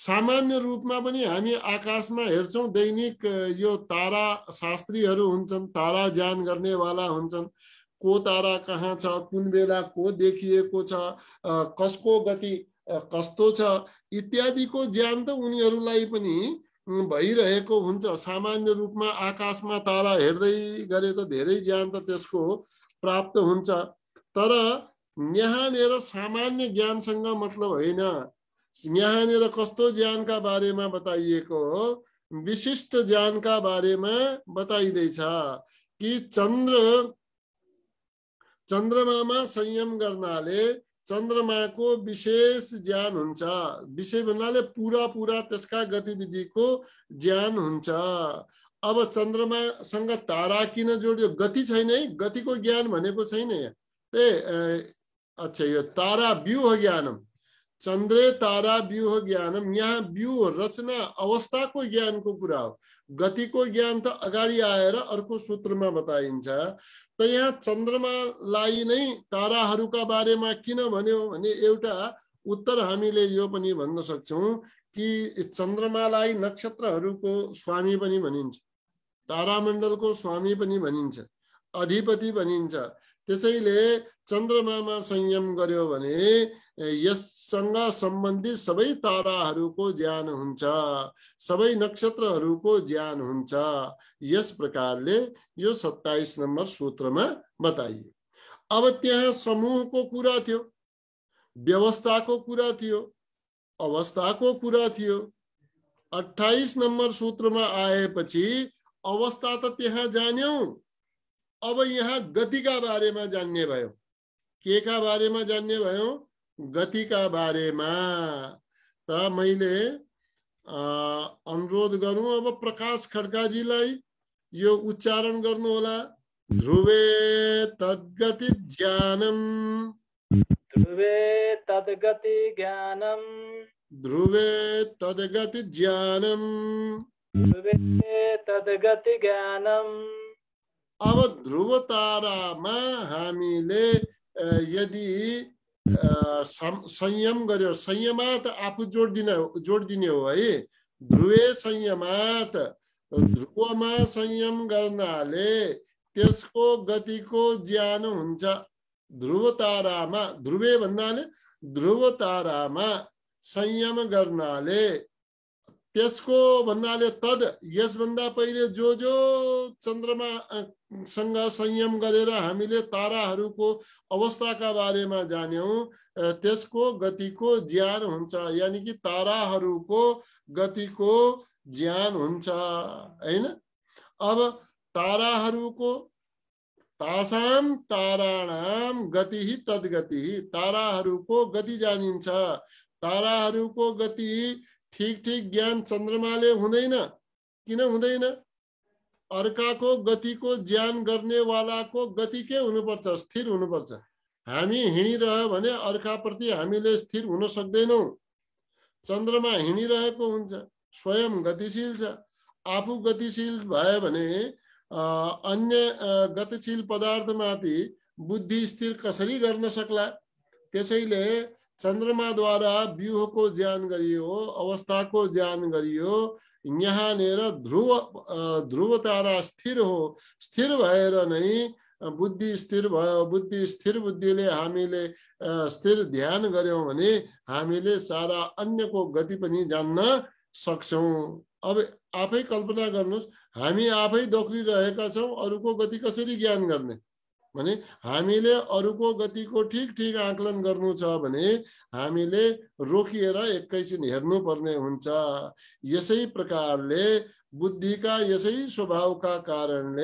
सामान्य रूपमा पनि हामी आकाशमा हेर्छौँ दैनिक यो तारा शास्त्रीहरू हुन्छन् तारा ज्ञान गर्नेवाला हुन्छन् को तारा कहाँ छ कुन बेला को देखिएको छ कसको गति कस्तो छ इत्यादिको ज्ञान त उनीहरूलाई पनि भइरहेको हुन्छ सामान्य रूपमा आकाशमा तारा हेर्दै गरे त धेरै ज्ञान त त्यसको प्राप्त हो तर यहाँ सामान्य संग मतलब होना यहाँ कस्तो ज्ञान का बारे में हो विशिष्ट ज्ञान का बारे में बताइए कि चंद्र चंद्रमा में संयम करना चंद्रमा को विशेष ज्ञान हुन्छ विशेष पूरा पूरा पुरा गतिविधि को ज्ञान हो अब चंद्रमा संग तारा किन गति गति को ज्ञान बने छैन ए अच्छा यो तारा व्यूह ज्ञानम चंद्रे तारा व्यूह ज्ञानम यहाँ व्यूह रचना अवस्था को ज्ञान को कुरा हो गति को ज्ञान त अगाडि आएर सूत्र में बताइ तो यहाँ चंद्रमा लाई नै तारा का बारे में भने एटा उत्तर हमीर यह पनि भन्न सक्छौँ कि चन्द्रमालाई स्वामी पनि को स्वामी भी भाई अधिपति भाई त्यसैले चन्द्रमामा संयम गर्यो भने यससँग सम्बन्धित सबै ताराहरूको ज्ञान हुन्छ सबै नक्षत्रहरूको ज्ञान हुन्छ यस प्रकारले यो सत्ताइस नम्बर सूत्रमा बताइयो अब त्यहाँ समूहको कुरा थियो व्यवस्थाको कुरा थियो अवस्थाको कुरा थियो अठाइस नम्बर सूत्रमा आएपछि अवस्था तो त्यहाँ जान्यौ अब यहाँ गति बारे में जानने भो के का भो गति का बारे में त मैं अनुरोध करूँ अब प्रकाश खड़काजी यो उच्चारण गर्नुहोला ध्रुवे तद्गति ज्ञानम ध्रुवे तद्गति ज्ञानम ध्रुवे तद्गति ज्ञानम अब ध्रुव तारामा हामीले यदि संयम गर्यो संयमात आफू जोडिदिन जोडिदिने हो है ध्रुवे संयमात ध्रुवमा संयम गर्नाले त्यसको गतिको ज्यान हुन्छ ध्रुव तारामा ध्रुवे भन्नाले ध्रुव तारामा संयम गर्नाले त्यसको भन्नाले तद यसभन्दा पहिले जो जो चन्द्रमासँग संयम गरेर हामीले ताराहरूको अवस्थाका बारेमा जान्यौँ त्यसको गतिको ज्यान हुन्छ यानि कि ताराहरूको गतिको ज्यान हुन्छ होइन अब ताराहरूको तासाम ताराणाम गति तद्गति ताराहरूको गति जानिन्छ ताराहरूको गति ठीक ठीक ज्ञान चंद्रमाले हुँदैन किन हुँदैन अर्काको गतिको ज्यान गर्ने वालाको गति के हुनुपर्छ स्थिर हुनुपर्छ हामी हिँडिरह्यो भने अर्काप्रति हामीले स्थिर हुन सक्दैनौँ चन्द्रमा हिँडिरहेको हुन्छ स्वयं गतिशील छ आफू गतिशील भयो भने अन्य गतिशील पदार्थमाथि बुद्धि स्थिर कसरी गर्न सक्ला त्यसैले चंद्रमा द्वारा व्यूह को ज्ञान अवस्था को ज्ञान यहाँ यहाँनिर ध्रुव ध्रुव तारा स्थिर हो स्थिर भर नहीं बुद्धि स्थिर बुद्धि स्थिर बुद्धि हमी स्थिर ध्यान गऱ्यौँ हमी सारा अन्न को गति जान जान्न अब आप कल्पना गर्नुहोस् हामी आफै दोक्रिरहेका अरु को गति कसरी ज्ञान करने भने को गति को ठीक ठीक आकलन कर गर्नु छ भने हामीले प्रकार के बुद्धि का इस स्वभाव का कारण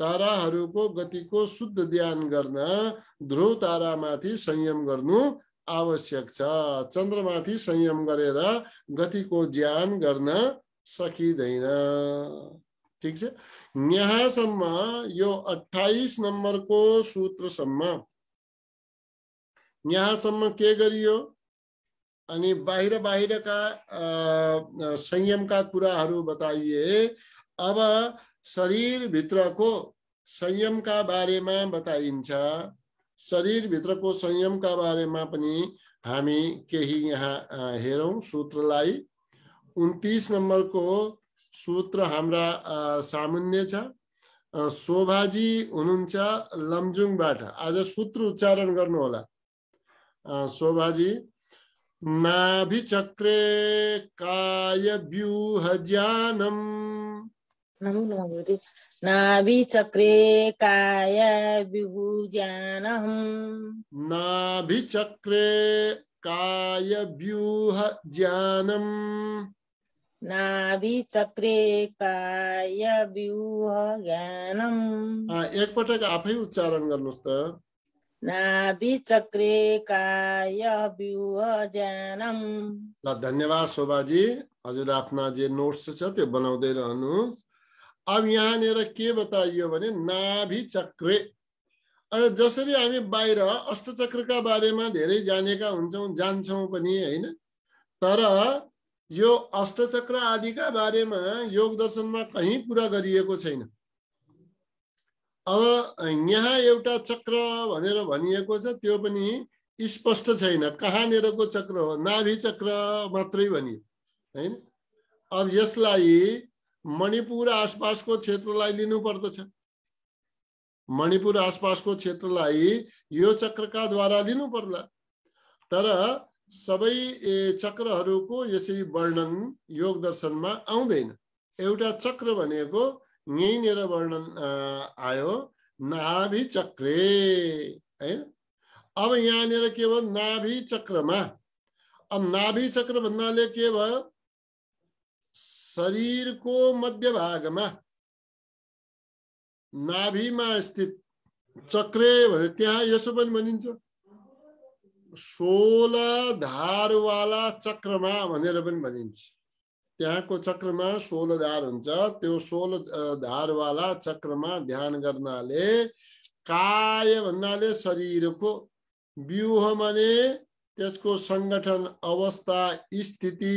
तारा को गति को शुद्ध ध्यान करना ध्रुव तारा तारामाथि संयम कर आवश्यक चंद्रमा थी संयम गति को ज्ञान करना सकिदन ठीक है न्याय सम्मा यो 28 नंबर को सूत्र सम्मा न्याय सम्मा के गरियो अनि बाहिर बाहिरका संयमका कुराहरू बताइए अब का बारे में बताइन्छ शरीरभित्रको संयमका बारेमा पनि हामी केही यहाँ हेरौँ सूत्रलाई नंबर को सूत्र हमारा सामुन्य शोभाजी लमजुंग आज सूत्र उच्चारण कर शोभाजी नाभिचक्रे ज्ञानम नाभिचक्रे कायव्यूह्यानम् नाभिचक्रे ज्ञानम एकपटक आफै उच्चारण गर्नुहोस् त काय व्यूह ज्ञानम ल धन्यवाद शोभाजी हजुर आफ्ना जे नोट्स छ त्यो बनाउँदै रहनुहोस् अब यहाँनिर के बताइयो भने नाभि चक्रे जसरी हामी बाहिर अष्टचक्रका बारेमा धेरै जानेका हुन्छौँ जान्छौँ पनि होइन तर यो अष्टचक्र बारे में योग दर्शन में कहीं पूरा छैन अब यहाँ एटा चक्र भनेर त्यो पनि स्पष्ट छैन को चक्र हो नाभि चक्र मत भनियो होइन अब यसलाई मणिपुर आसपासको क्षेत्रलाई लिनुपर्दछ मणिपुर आसपासको क्षेत्रलाई यो चक्रका द्वारा पर्द तर सब चक्र को इसी वर्णन योग में आउँदैन एउटा चक्र यहीं वर्णन आयो नाभि चक्रे है अब यहाँ के नाभि चक्र में अब नाभि चक्र भन्ना के शरीर को मध्य भाग में नाभि में स्थित चक्रे तैं इस भाई सोह्र धार वाला चक्रमा भाई पनि को चक्र चक्रमा सोह्र धार हुन्छ धार वाला चक्र चक्रमा ध्यान करना काय शरीर को व्यूह मैने संगठन अवस्था स्थिति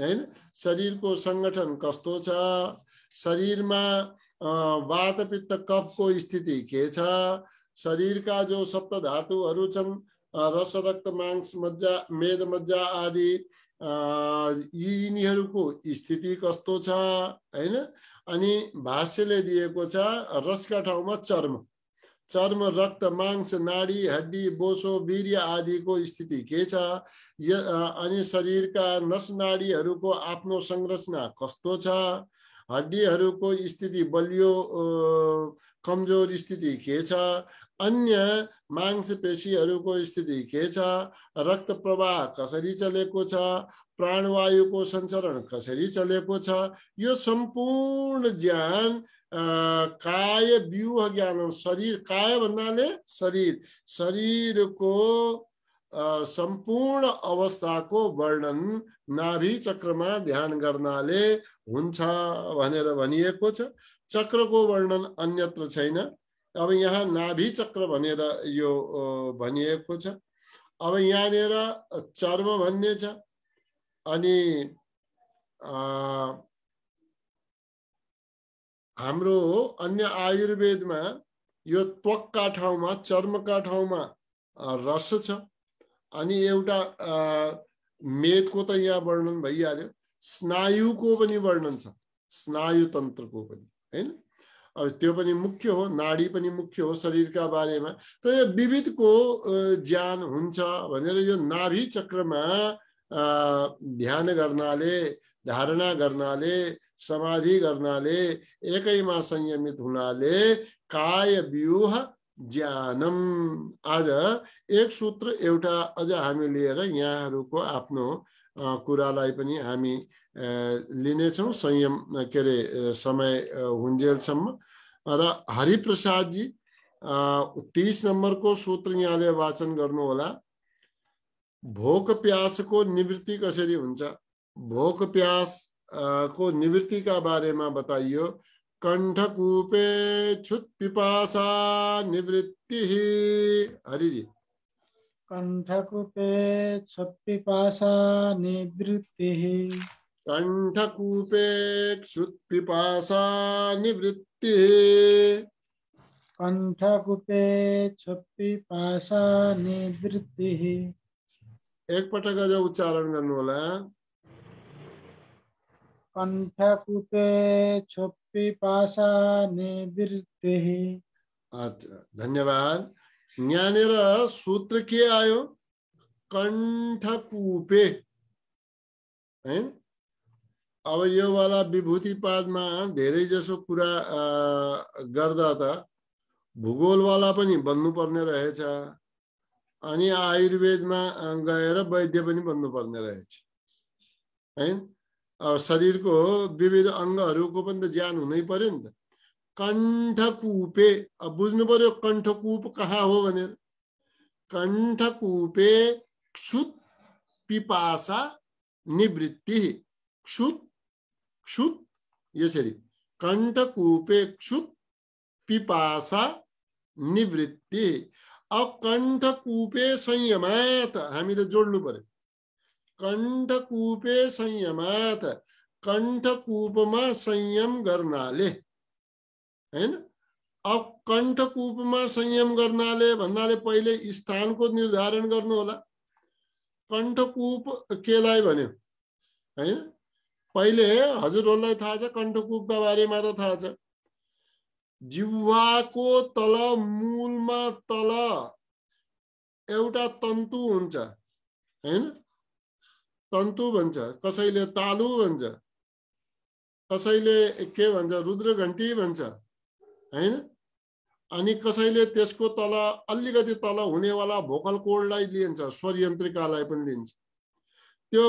है शरीर को संगठन कस्तो शरीर में वातपित्त को स्थिति के शरीर का जो सप्त धातु रस रक्त मांस मज्जा मेद मज्जा आदि यिनीहरूको स्थिति कस्तो छ होइन अनि भाष्यले दिएको छ रसका ठाउँमा चर्म चर्म रक्त मांस नाडी हड्डी बोसो वीर्य आदिको स्थिति के छ अनि शरीरका नस नाडीहरूको आफ्नो संरचना कस्तो छ हड्डीहरूको स्थिति बलियो कमजोर स्थिति के छ अन्य को स्थिति के छ रक्त प्रवाह कसरी चलेको छ को संचरण कसरी चलेको छ यो सम्पूर्ण ज्ञान काय व्यूह ज्ञान शरीर काय भन्नाले शरीर शरीरको सम्पूर्ण अवस्थाको वर्णन नाभि चक्रमा ध्यान गर्नाले हुन्छ भनेर भनिएको छ चक्रको वर्णन अन्यत्र छैन अब यहाँ नाभि चक्र भनेर यो भनिएको छ अब यहाँनिर चर्म भन्ने छ अनि हाम्रो अन्य आयुर्वेदमा यो त्वकका ठाउँमा चर्मका ठाउँमा रस छ अनि एउटा मेदको त यहाँ वर्णन भइहाल्यो स्नायुको पनि वर्णन छ स्नायुतन्त्रको पनि होइन अब त्यो पनि मुख्य हो नाडी पनि मुख्य हो शरीरका बारेमा त यो विविधको ज्ञान हुन्छ भनेर यो नाभि चक्रमा ध्यान गर्नाले धारणा गर्नाले समाधि गर्नाले एकैमा संयमित हुनाले काय व्यूह ज्ञानम आज एक सूत्र एउटा अझ हामी लिएर यहाँहरूको आफ्नो कुरालाई पनि हामी लिनेछौँ संयम के अरे समय हुन्जेलसम्म र हरिप्रसादजी तिस नम्बरको सूत्र यहाँले वाचन गर्नुहोला भोक प्यासको निवृत्ति कसरी हुन्छ भोक प्यास को निवृत्तिका बारेमा बताइयो कण्ठकूपे छुत पिपासा निवृत्ति हरिजी कण्ठकूपे छुत पिपासा निवृत्ति कंठकूपे क्षुत्पिपासा निवृत्ति कंठकूपे छुपी निवृत्ति एक पटक का जो उच्चारण करने वाला निवृत्ति अच्छा धन्यवाद ज्ञानेर सूत्र के आयो कंठकूपे है अब यो योवाला विभूतिपादमा धेरैजसो कुरा गर्दा त भूगोलवाला पनि बन्नुपर्ने रहेछ अनि आयुर्वेदमा गएर वैद्य पनि बन्नुपर्ने रहेछ होइन अब शरीरको विविध अङ्गहरूको पनि त ज्यान हुनै पर्यो नि त कण्ठकुपे अब बुझ्नु पर्यो कण्ठकुप कहाँ हो भनेर कण्ठकुपे क्षुत पिपासा निवृत्ति क्षुत क्षुत यसरी कंठकूपे क्षुत पिपासा निवृत्ति अब कण्ठकूपे संयमात हामीले जोड्नु पर्यो कण्ठकूपे संयमात में संयम करना अब कंठकूप में संयम करना गर्नाले पैले स्थान को निर्धारण करूला कंठकूप के केलाई भन्यो होइन पहिले हजुरहरूलाई थाहा छ कण्ठकुपका बारेमा त थाहा छ जिवाको तल मूलमा तल एउटा तन्तु हुन्छ होइन तन्तु भन्छ कसैले तालु भन्छ कसैले के भन्छ रुद्रघन्टी भन्छ होइन अनि कसैले त्यसको तल अलिकति तल हुनेवाला भोकल कोडलाई लिन्छ स्वरयन्त्रिकालाई पनि लिन्छ त्यो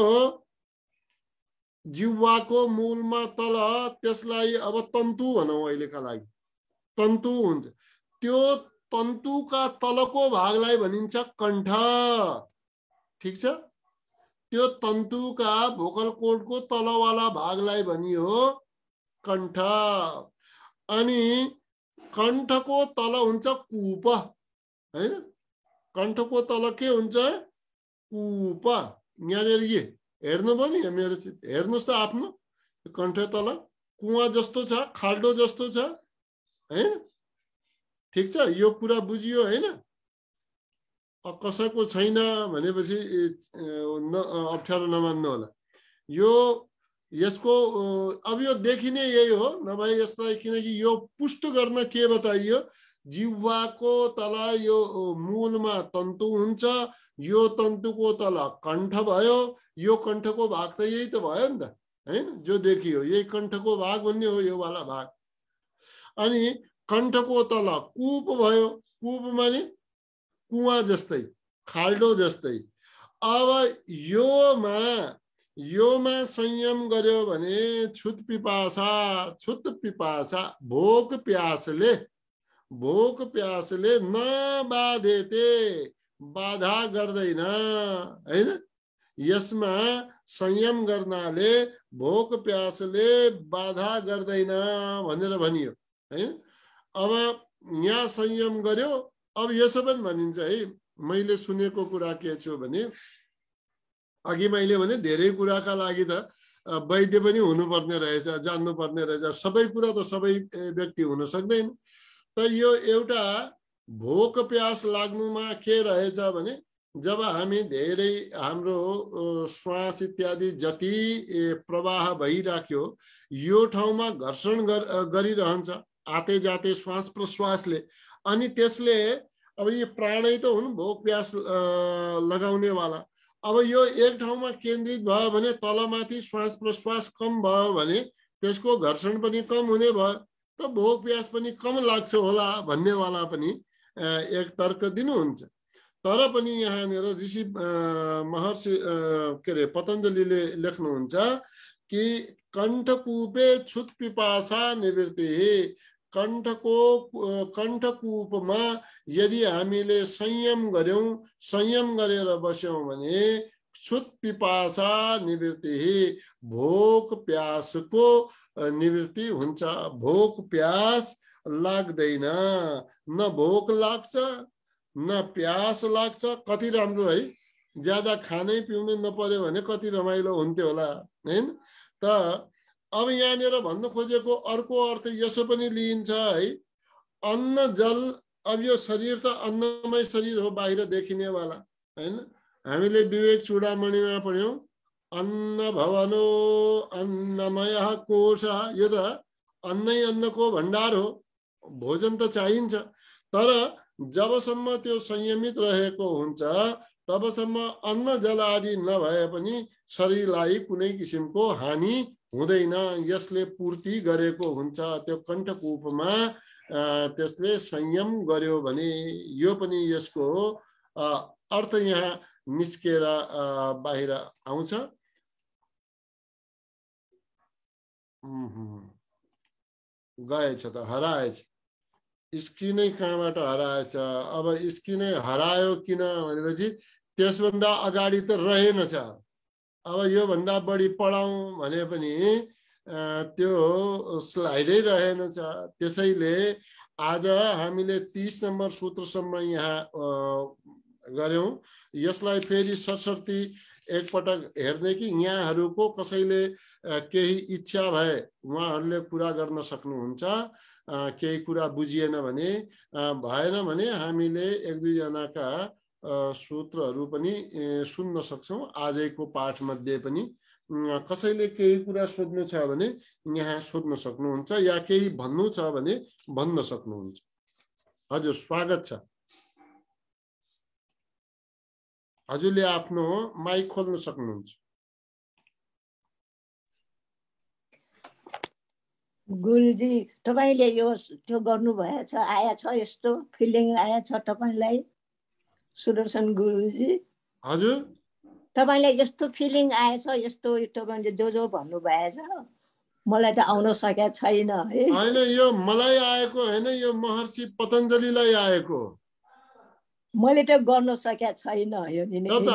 जिउवाको मूलमा तल त्यसलाई अब तन्तु भनौँ अहिलेका लागि तन्तु हुन्छ त्यो तन्तुका तलको भागलाई भनिन्छ कण्ठ ठिक छ त्यो तन्तुका भोकल कोडको तलवाला भागलाई भनियो कण्ठ अनि कण्ठको तल हुन्छ कुप होइन कण्ठको तल के हुन्छ कुप यहाँनिर हेर्नु भयो नि मेरो चित्र हेर्नुहोस् त आफ्नो कण्ठ तल कुवा जस्तो छ खाल्डो जस्तो छ होइन ठिक छ यो कुरा बुझियो होइन कसैको छैन भनेपछि न अप्ठ्यारो नमान्नु होला यो यसको अब यो देखिने यही हो नभए यसलाई किनकि यो पुष्ट गर्न के बताइयो को तल यो में तंतु हो यो को तल कंठ भो यो को भाग तो यही तो भयो जो देखियो यही कंठ को भाग भन्ने हो यो वाला भाग अंठ को तल कुप भो कूप माने कुआ जस्त खाल्डो जस्त अब यो में संयम गयो छुत पिपासा छुत पिपासा भोक प्यासले भोक प्यासले बाधेते बाधा गर्दैन होइन यसमा संयम गर्नाले भोक प्यासले बाधा गर्दैन भनेर भनियो होइन अब यहाँ संयम गर्यो अब यसो पनि भनिन्छ है मैले सुनेको कुरा के छु भने अघि मैले भने धेरै कुराका लागि त वैद्य पनि हुनुपर्ने रहेछ जान्नुपर्ने रहेछ सबै कुरा त सबै व्यक्ति हुन सक्दैन त यो एउटा भोक प्यास लाग्नुमा के रहेछ भने जब हामी धेरै हाम्रो श्वास इत्यादि जति प्रवाह भइराख्यो यो ठाउँमा घर्षण गर गरिरहन्छ आते जाते श्वास प्रश्वासले अनि त्यसले अब यी प्राणै त हुन् भोक प्यास लगाउनेवाला अब यो एक ठाउँमा केन्द्रित भयो भने तलमाथि श्वास प्रश्वास कम भयो भने त्यसको घर्षण पनि कम हुने भयो तो भोग प्यास कम लग् होला एक तर्क दिनुहुन्छ तर पनि यहाँनिर ऋषि महर्षि के अरे लेख्ह लेख्नुहुन्छ कि कण्ठकुपे छुत पिपासा निवृत्ति कण्ठको में यदि हामीले संयम गऱ्यौँ संयम गरेर बस्यौँ भने क्षुत पिपासा निवृत्ति भोक प्यासको निवृत्ति हुन्छ भोक प्यास लाग्दैन न भोक लाग्छ न प्यास लाग्छ कति राम्रो है ज्यादा खानै पिउनै नपऱ्यो भने कति रमाइलो हुन्थ्यो होला होइन त अब यहाँनिर भन्नु खोजेको अर्को अर्थ यसो पनि लिइन्छ है अन्न जल अब यो शरीर त अन्नमय शरीर हो बाहिर देखिनेवाला होइन हामीले विवेक चुडामणिमा पढ्यौँ अन्नभवनो अन्नमय कोष यो त अन्नै अन्नको भण्डार हो भोजन त चाहिन्छ तर जबसम्म त्यो संयमित रहेको हुन्छ तबसम्म अन्न जल आदि नभए पनि शरीरलाई कुनै किसिमको हानि हुँदैन यसले पूर्ति गरेको हुन्छ त्यो कण्ठकूपमा त्यसले संयम गर्यो भने यो पनि यसको अर्थ यहाँ निस्केर बाहिर आउँछ गएछ त हराएछ स्किनै कहाँबाट हराएछ अब स्किनै हरायो किन भनेपछि त्यसभन्दा अगाडि त रहेनछ अब योभन्दा बढी पढाउँ भने पनि त्यो स्लाइडै रहेनछ त्यसैले आज हामीले तिस नम्बर सूत्रसम्म यहाँ गऱ्यौँ यसलाई फेरि सरस्वती एकपटक हेर्ने कि यहाँहरूको कसैले केही इच्छा भए उहाँहरूले कुरा गर्न सक्नुहुन्छ केही कुरा बुझिएन भने भएन भने हामीले एक दुईजनाका सूत्रहरू पनि सुन्न सक्छौँ आजैको पाठमध्ये पनि कसैले केही कुरा सोध्नु छ भने यहाँ सोध्न सक्नुहुन्छ या केही भन्नु छ भने भन्न सक्नुहुन्छ हजुर स्वागत छ हजुरले आफ्नो माइक खोल्न सक्नुहुन्छ गुरुजी तपाईँले यो त्यो गर्नुभएछ आएछ यस्तो फिलिङ आएछ तपाईँलाई सुदर्शन गुरुजी हजुर तपाईँलाई यस्तो फिलिङ आएछ यस्तो तपाईँले जो जो भन्नुभएछ मलाई त आउन सकेको छैन है होइन यो मलाई आएको होइन यो महर्षि पतञ्जलीलाई आएको मैले त गर्न सकेका छैन यो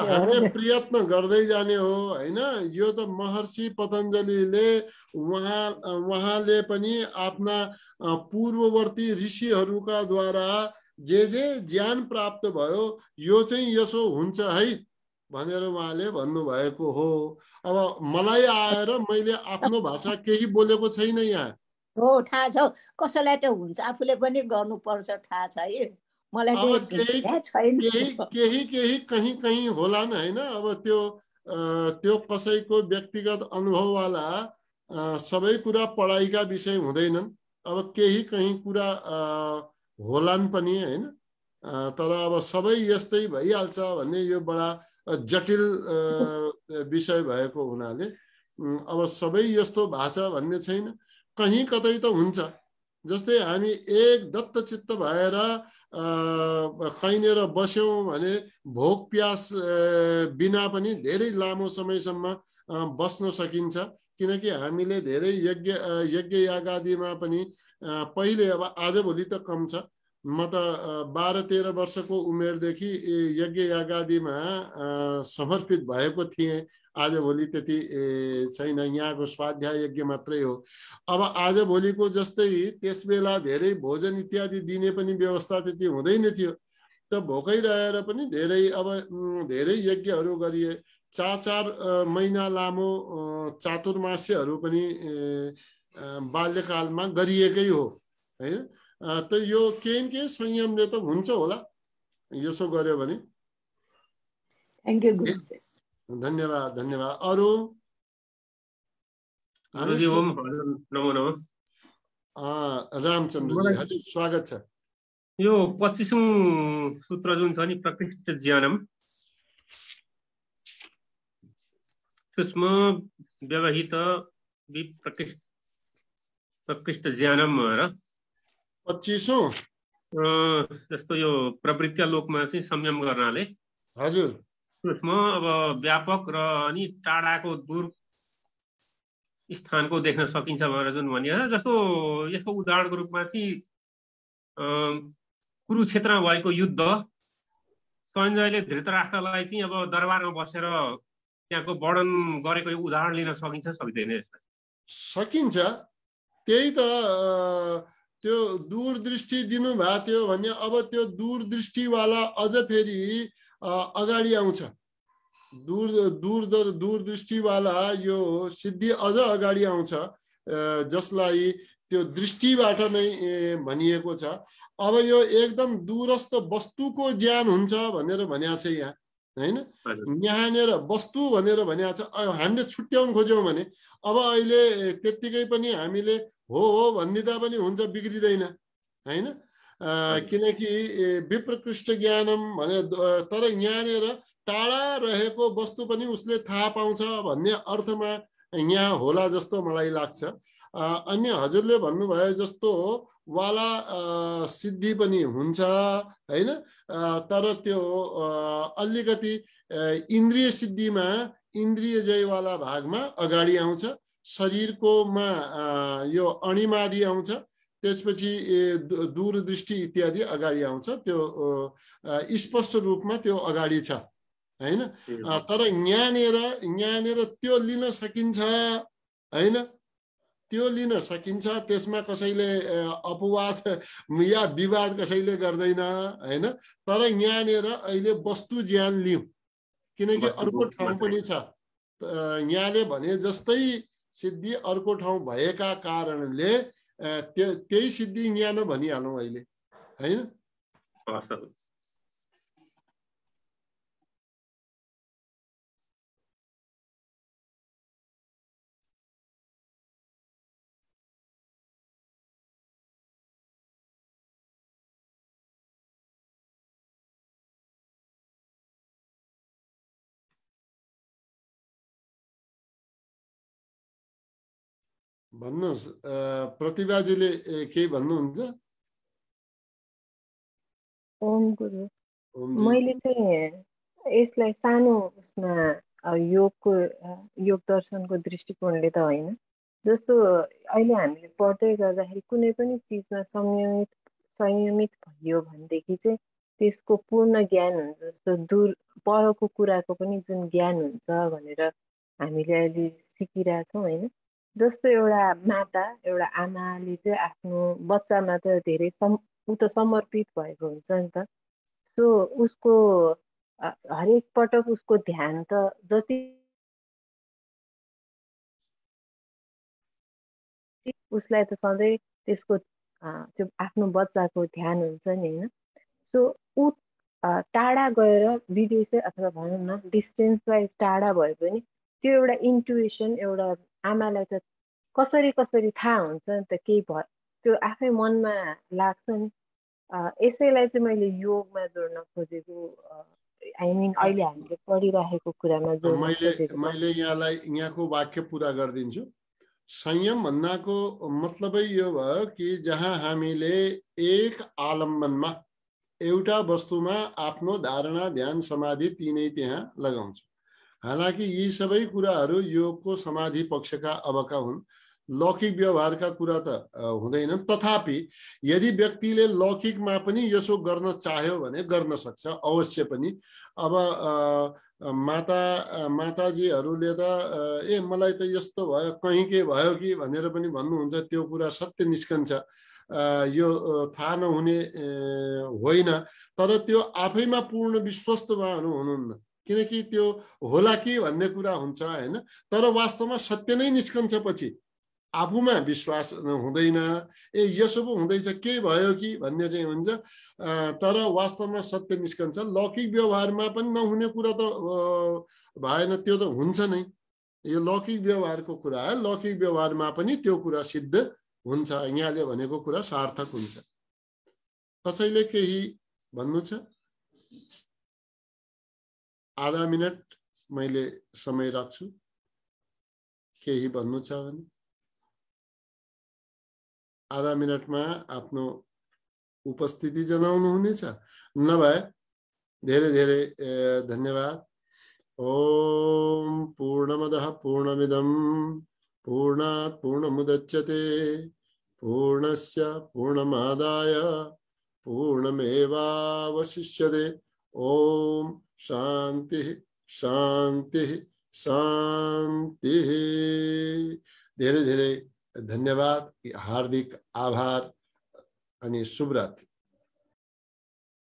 हामी प्रयत्न गर्दै जाने हो होइन यो त महर्षि पतञ्जलीले उहाँ उहाँले पनि आफ्ना पूर्ववर्ती ऋषिहरूका द्वारा जे जे ज्ञान प्राप्त भयो यो चाहिँ यसो हुन्छ है भनेर उहाँले भन्नुभएको हो अब मलाई आएर मैले आफ्नो भाषा केही बोलेको छैन यहाँ हो थाहा छ कसैलाई त हुन्छ आफूले पनि गर्नुपर्छ थाहा छ है मलाई केही केही कहीँ कहीँ होला नि होइन अब त्यो त्यो कसैको व्यक्तिगत अनुभववाला सबै कुरा पढाइका विषय हुँदैनन् अब केही कहीँ कुरा होलान् पनि होइन तर अब सबै यस्तै भइहाल्छ भन्ने यो बडा जटिल विषय भएको हुनाले अब सबै यस्तो भाषा भन्ने छैन कहीँ कतै त हुन्छ जस्तै हामी एक दत्तचित्त भएर खैनेर बस्यौँ भने भोक प्यास बिना पनि धेरै लामो समयसम्म बस्न सकिन्छ किनकि हामीले धेरै यज्ञ यज्ञ यागादीमा पनि पहिले अब आजभोलि त कम छ म त बाह्र तेह्र वर्षको उमेरदेखि यज्ञ यागादीमा समर्पित भएको थिएँ आजभोलि त्यति छैन यहाँको स्वाध्याय यज्ञ मात्रै हो अब आजभोलिको जस्तै त्यस बेला धेरै भोजन इत्यादि दिने पनि व्यवस्था त्यति हुँदैन थियो त भोकै रहेर पनि धेरै अब धेरै यज्ञहरू गरिए चार चार महिना लामो चातुर्मास्यहरू पनि बाल्यकालमा गरिएकै हो होइन त यो केही न केही संयमले त हुन्छ होला यसो गर्यो भने थ्याङ्क यू धन्यवाद धन्यवाद अरू रामचन्द्र हजुर स्वागत छ यो पच्चिसौँ सूत्र जुन छ नि प्रकृष्ट ज्ञानम सूक्ष्म व्यवहित प्रकृष्ट ज्ञानम र पच्चिसौँ जस्तो यो प्रवृत्ति लोकमा चाहिँ संयम गर्नाले हजुर सूक्ष्म अब व्यापक र अनि टाढाको दूर स्थानको देख्न सकिन्छ भनेर जुन भनिएको जस्तो यसको उदाहरणको रूपमा चाहिँ कुरुक्षेत्रमा भएको युद्ध सञ्जयले धृतराष्ट्रलाई चाहिँ अब दरबारमा बसेर त्यहाँको वर्णन गरेको उदाहरण लिन सकिन्छ सक्दैन सकिन्छ त्यही त त्यो दूरदृष्टि दिनुभएको थियो भने अब त्यो दूरदृष्टिवाला अझ फेरि अगाडि आउँछ दूर दूर दूरदृष्टिवाला यो सिद्धि अझ अगाडि आउँछ जसलाई त्यो दृष्टिबाट नै भनिएको छ अब यो एकदम दूरस्थ वस्तुको ज्ञान हुन्छ भनेर भनिएको छ यहाँ होइन यहाँनिर वस्तु भनेर भनिएको छ हामीले छुट्याउनु खोज्यौँ भने अब अहिले त्यत्तिकै पनि हामीले हो हो भनिदिँदा पनि हुन्छ बिग्रिँदैन होइन किनकि विप्रकृष्ट ज्ञानम भने तर यहाँनिर टाढा रहेको वस्तु पनि उसले थाहा पाउँछ भन्ने अर्थमा यहाँ होला जस्तो मलाई लाग्छ अन्य हजुरले भन्नुभयो जस्तो वाला सिद्धि पनि हुन्छ होइन तर त्यो अलिकति इन्द्रिय सिद्धिमा इन्द्रिय जयवाला भागमा अगाडि आउँछ शरीरकोमा यो अणिमादि आउँछ त्यसपछि दूरदृष्टि इत्यादि अगाडि आउँछ त्यो स्पष्ट रूपमा त्यो अगाडि छ होइन तर यहाँनिर यहाँनिर त्यो लिन सकिन्छ होइन त्यो लिन सकिन्छ त्यसमा कसैले अपवाद या विवाद कसैले गर्दैन होइन तर यहाँनिर अहिले वस्तु ज्यान लिउँ किनकि अर्को ठाउँ पनि छ यहाँले भने जस्तै सिद्धि अर्को ठाउँ भएका कारणले त्यो त्यही सिद्धि न्यानो भनिहालौँ अहिले होइन भन्नुहोस् प्रतिभाजीले केही भन्नुहुन्छ ओम गुरु मैले चाहिँ यसलाई सानो उसमा योगको योग दर्शनको दृष्टिकोणले त होइन जस्तो अहिले हामीले पढ्दै गर्दाखेरि कुनै पनि चिजमा संयमित संयमित भयो भनेदेखि चाहिँ त्यसको पूर्ण ज्ञान हुन्छ जस्तो दूर परको कुराको पनि जुन ज्ञान हुन्छ भनेर हामीले अहिले सिकिरहेछौँ होइन जस्तो एउटा माता एउटा आमाले चाहिँ आफ्नो बच्चामा त धेरै सम ऊ त समर्पित भएको हुन्छ नि त सो उसको हरेक पटक उसको ध्यान त जति उसलाई त सधैँ त्यसको त्यो आफ्नो बच्चाको ध्यान हुन्छ नि होइन सो ऊ टाढा गएर विदेशै अथवा भनौँ न डिस्टेन्स वाइज टाढा भए पनि त्यो एउटा इन्टुएसन एउटा आमालाई त कसरी कसरी थाहा हुन्छ नि त केही भ त्यो आफै मनमा लाग्छ नि यसैलाई चाहिँ मैले योगमा जोड्न खोजेको आई मिन अहिले हामीले पढिराखेको कुरामा जोड्न मैले मैले यहाँलाई यहाँको वाक्य पुरा गरिदिन्छु संयम भन्नाको मतलबै यो भयो कि जहाँ हामीले एक आलम्बनमा एउटा वस्तुमा आफ्नो धारणा ध्यान समाधि तिनै त्यहाँ लगाउँछ हालाकि यी सबै कुराहरू योगको समाधि पक्षका अबका हुन् लौकिक व्यवहारका कुरा त हुँदैनन् तथापि यदि व्यक्तिले लौकिकमा पनि यसो गर्न चाह्यो भने गर्न सक्छ अवश्य पनि अब माता माताजीहरूले त ए मलाई त यस्तो भयो कहीँ के भयो कि भनेर पनि भन्नुहुन्छ त्यो कुरा सत्य निस्कन्छ यो थाहा नहुने होइन तर त्यो आफैमा पूर्ण विश्वस्त उहाँहरू हुनुहुन्न किनकि त्यो होला कि भन्ने कुरा हुन्छ होइन तर वास्तवमा सत्य नै निस्कन्छ पछि आफूमा विश्वास हुँदैन ए यसो पो हुँदैछ के भयो कि भन्ने चाहिँ हुन्छ तर वास्तवमा सत्य निस्कन्छ लौकिक व्यवहारमा पनि नहुने कुरा त भएन त्यो त हुन्छ नै यो लौकिक व्यवहारको कुरा है लौकिक व्यवहारमा पनि त्यो कुरा सिद्ध हुन्छ यहाँले भनेको कुरा सार्थक हुन्छ कसैले केही भन्नु छ आधा मिनट मैं समय राख्छु के आधा मिनट में आपको मिनटमा उपस्थिति जनाउनुहुनेछ नभए धेरै धेरै धन्यवाद ॐ पूर्णमदः पूर्णमिदं पूर्णात् पूर्णमुदच्यते पूर्णस्य पूर्णमादाय पूर्णमेवावशिष्यते ओम शांति शांति शांति धीरे धीरे धन्यवाद हार्दिक आभार अनि शुभरात्रि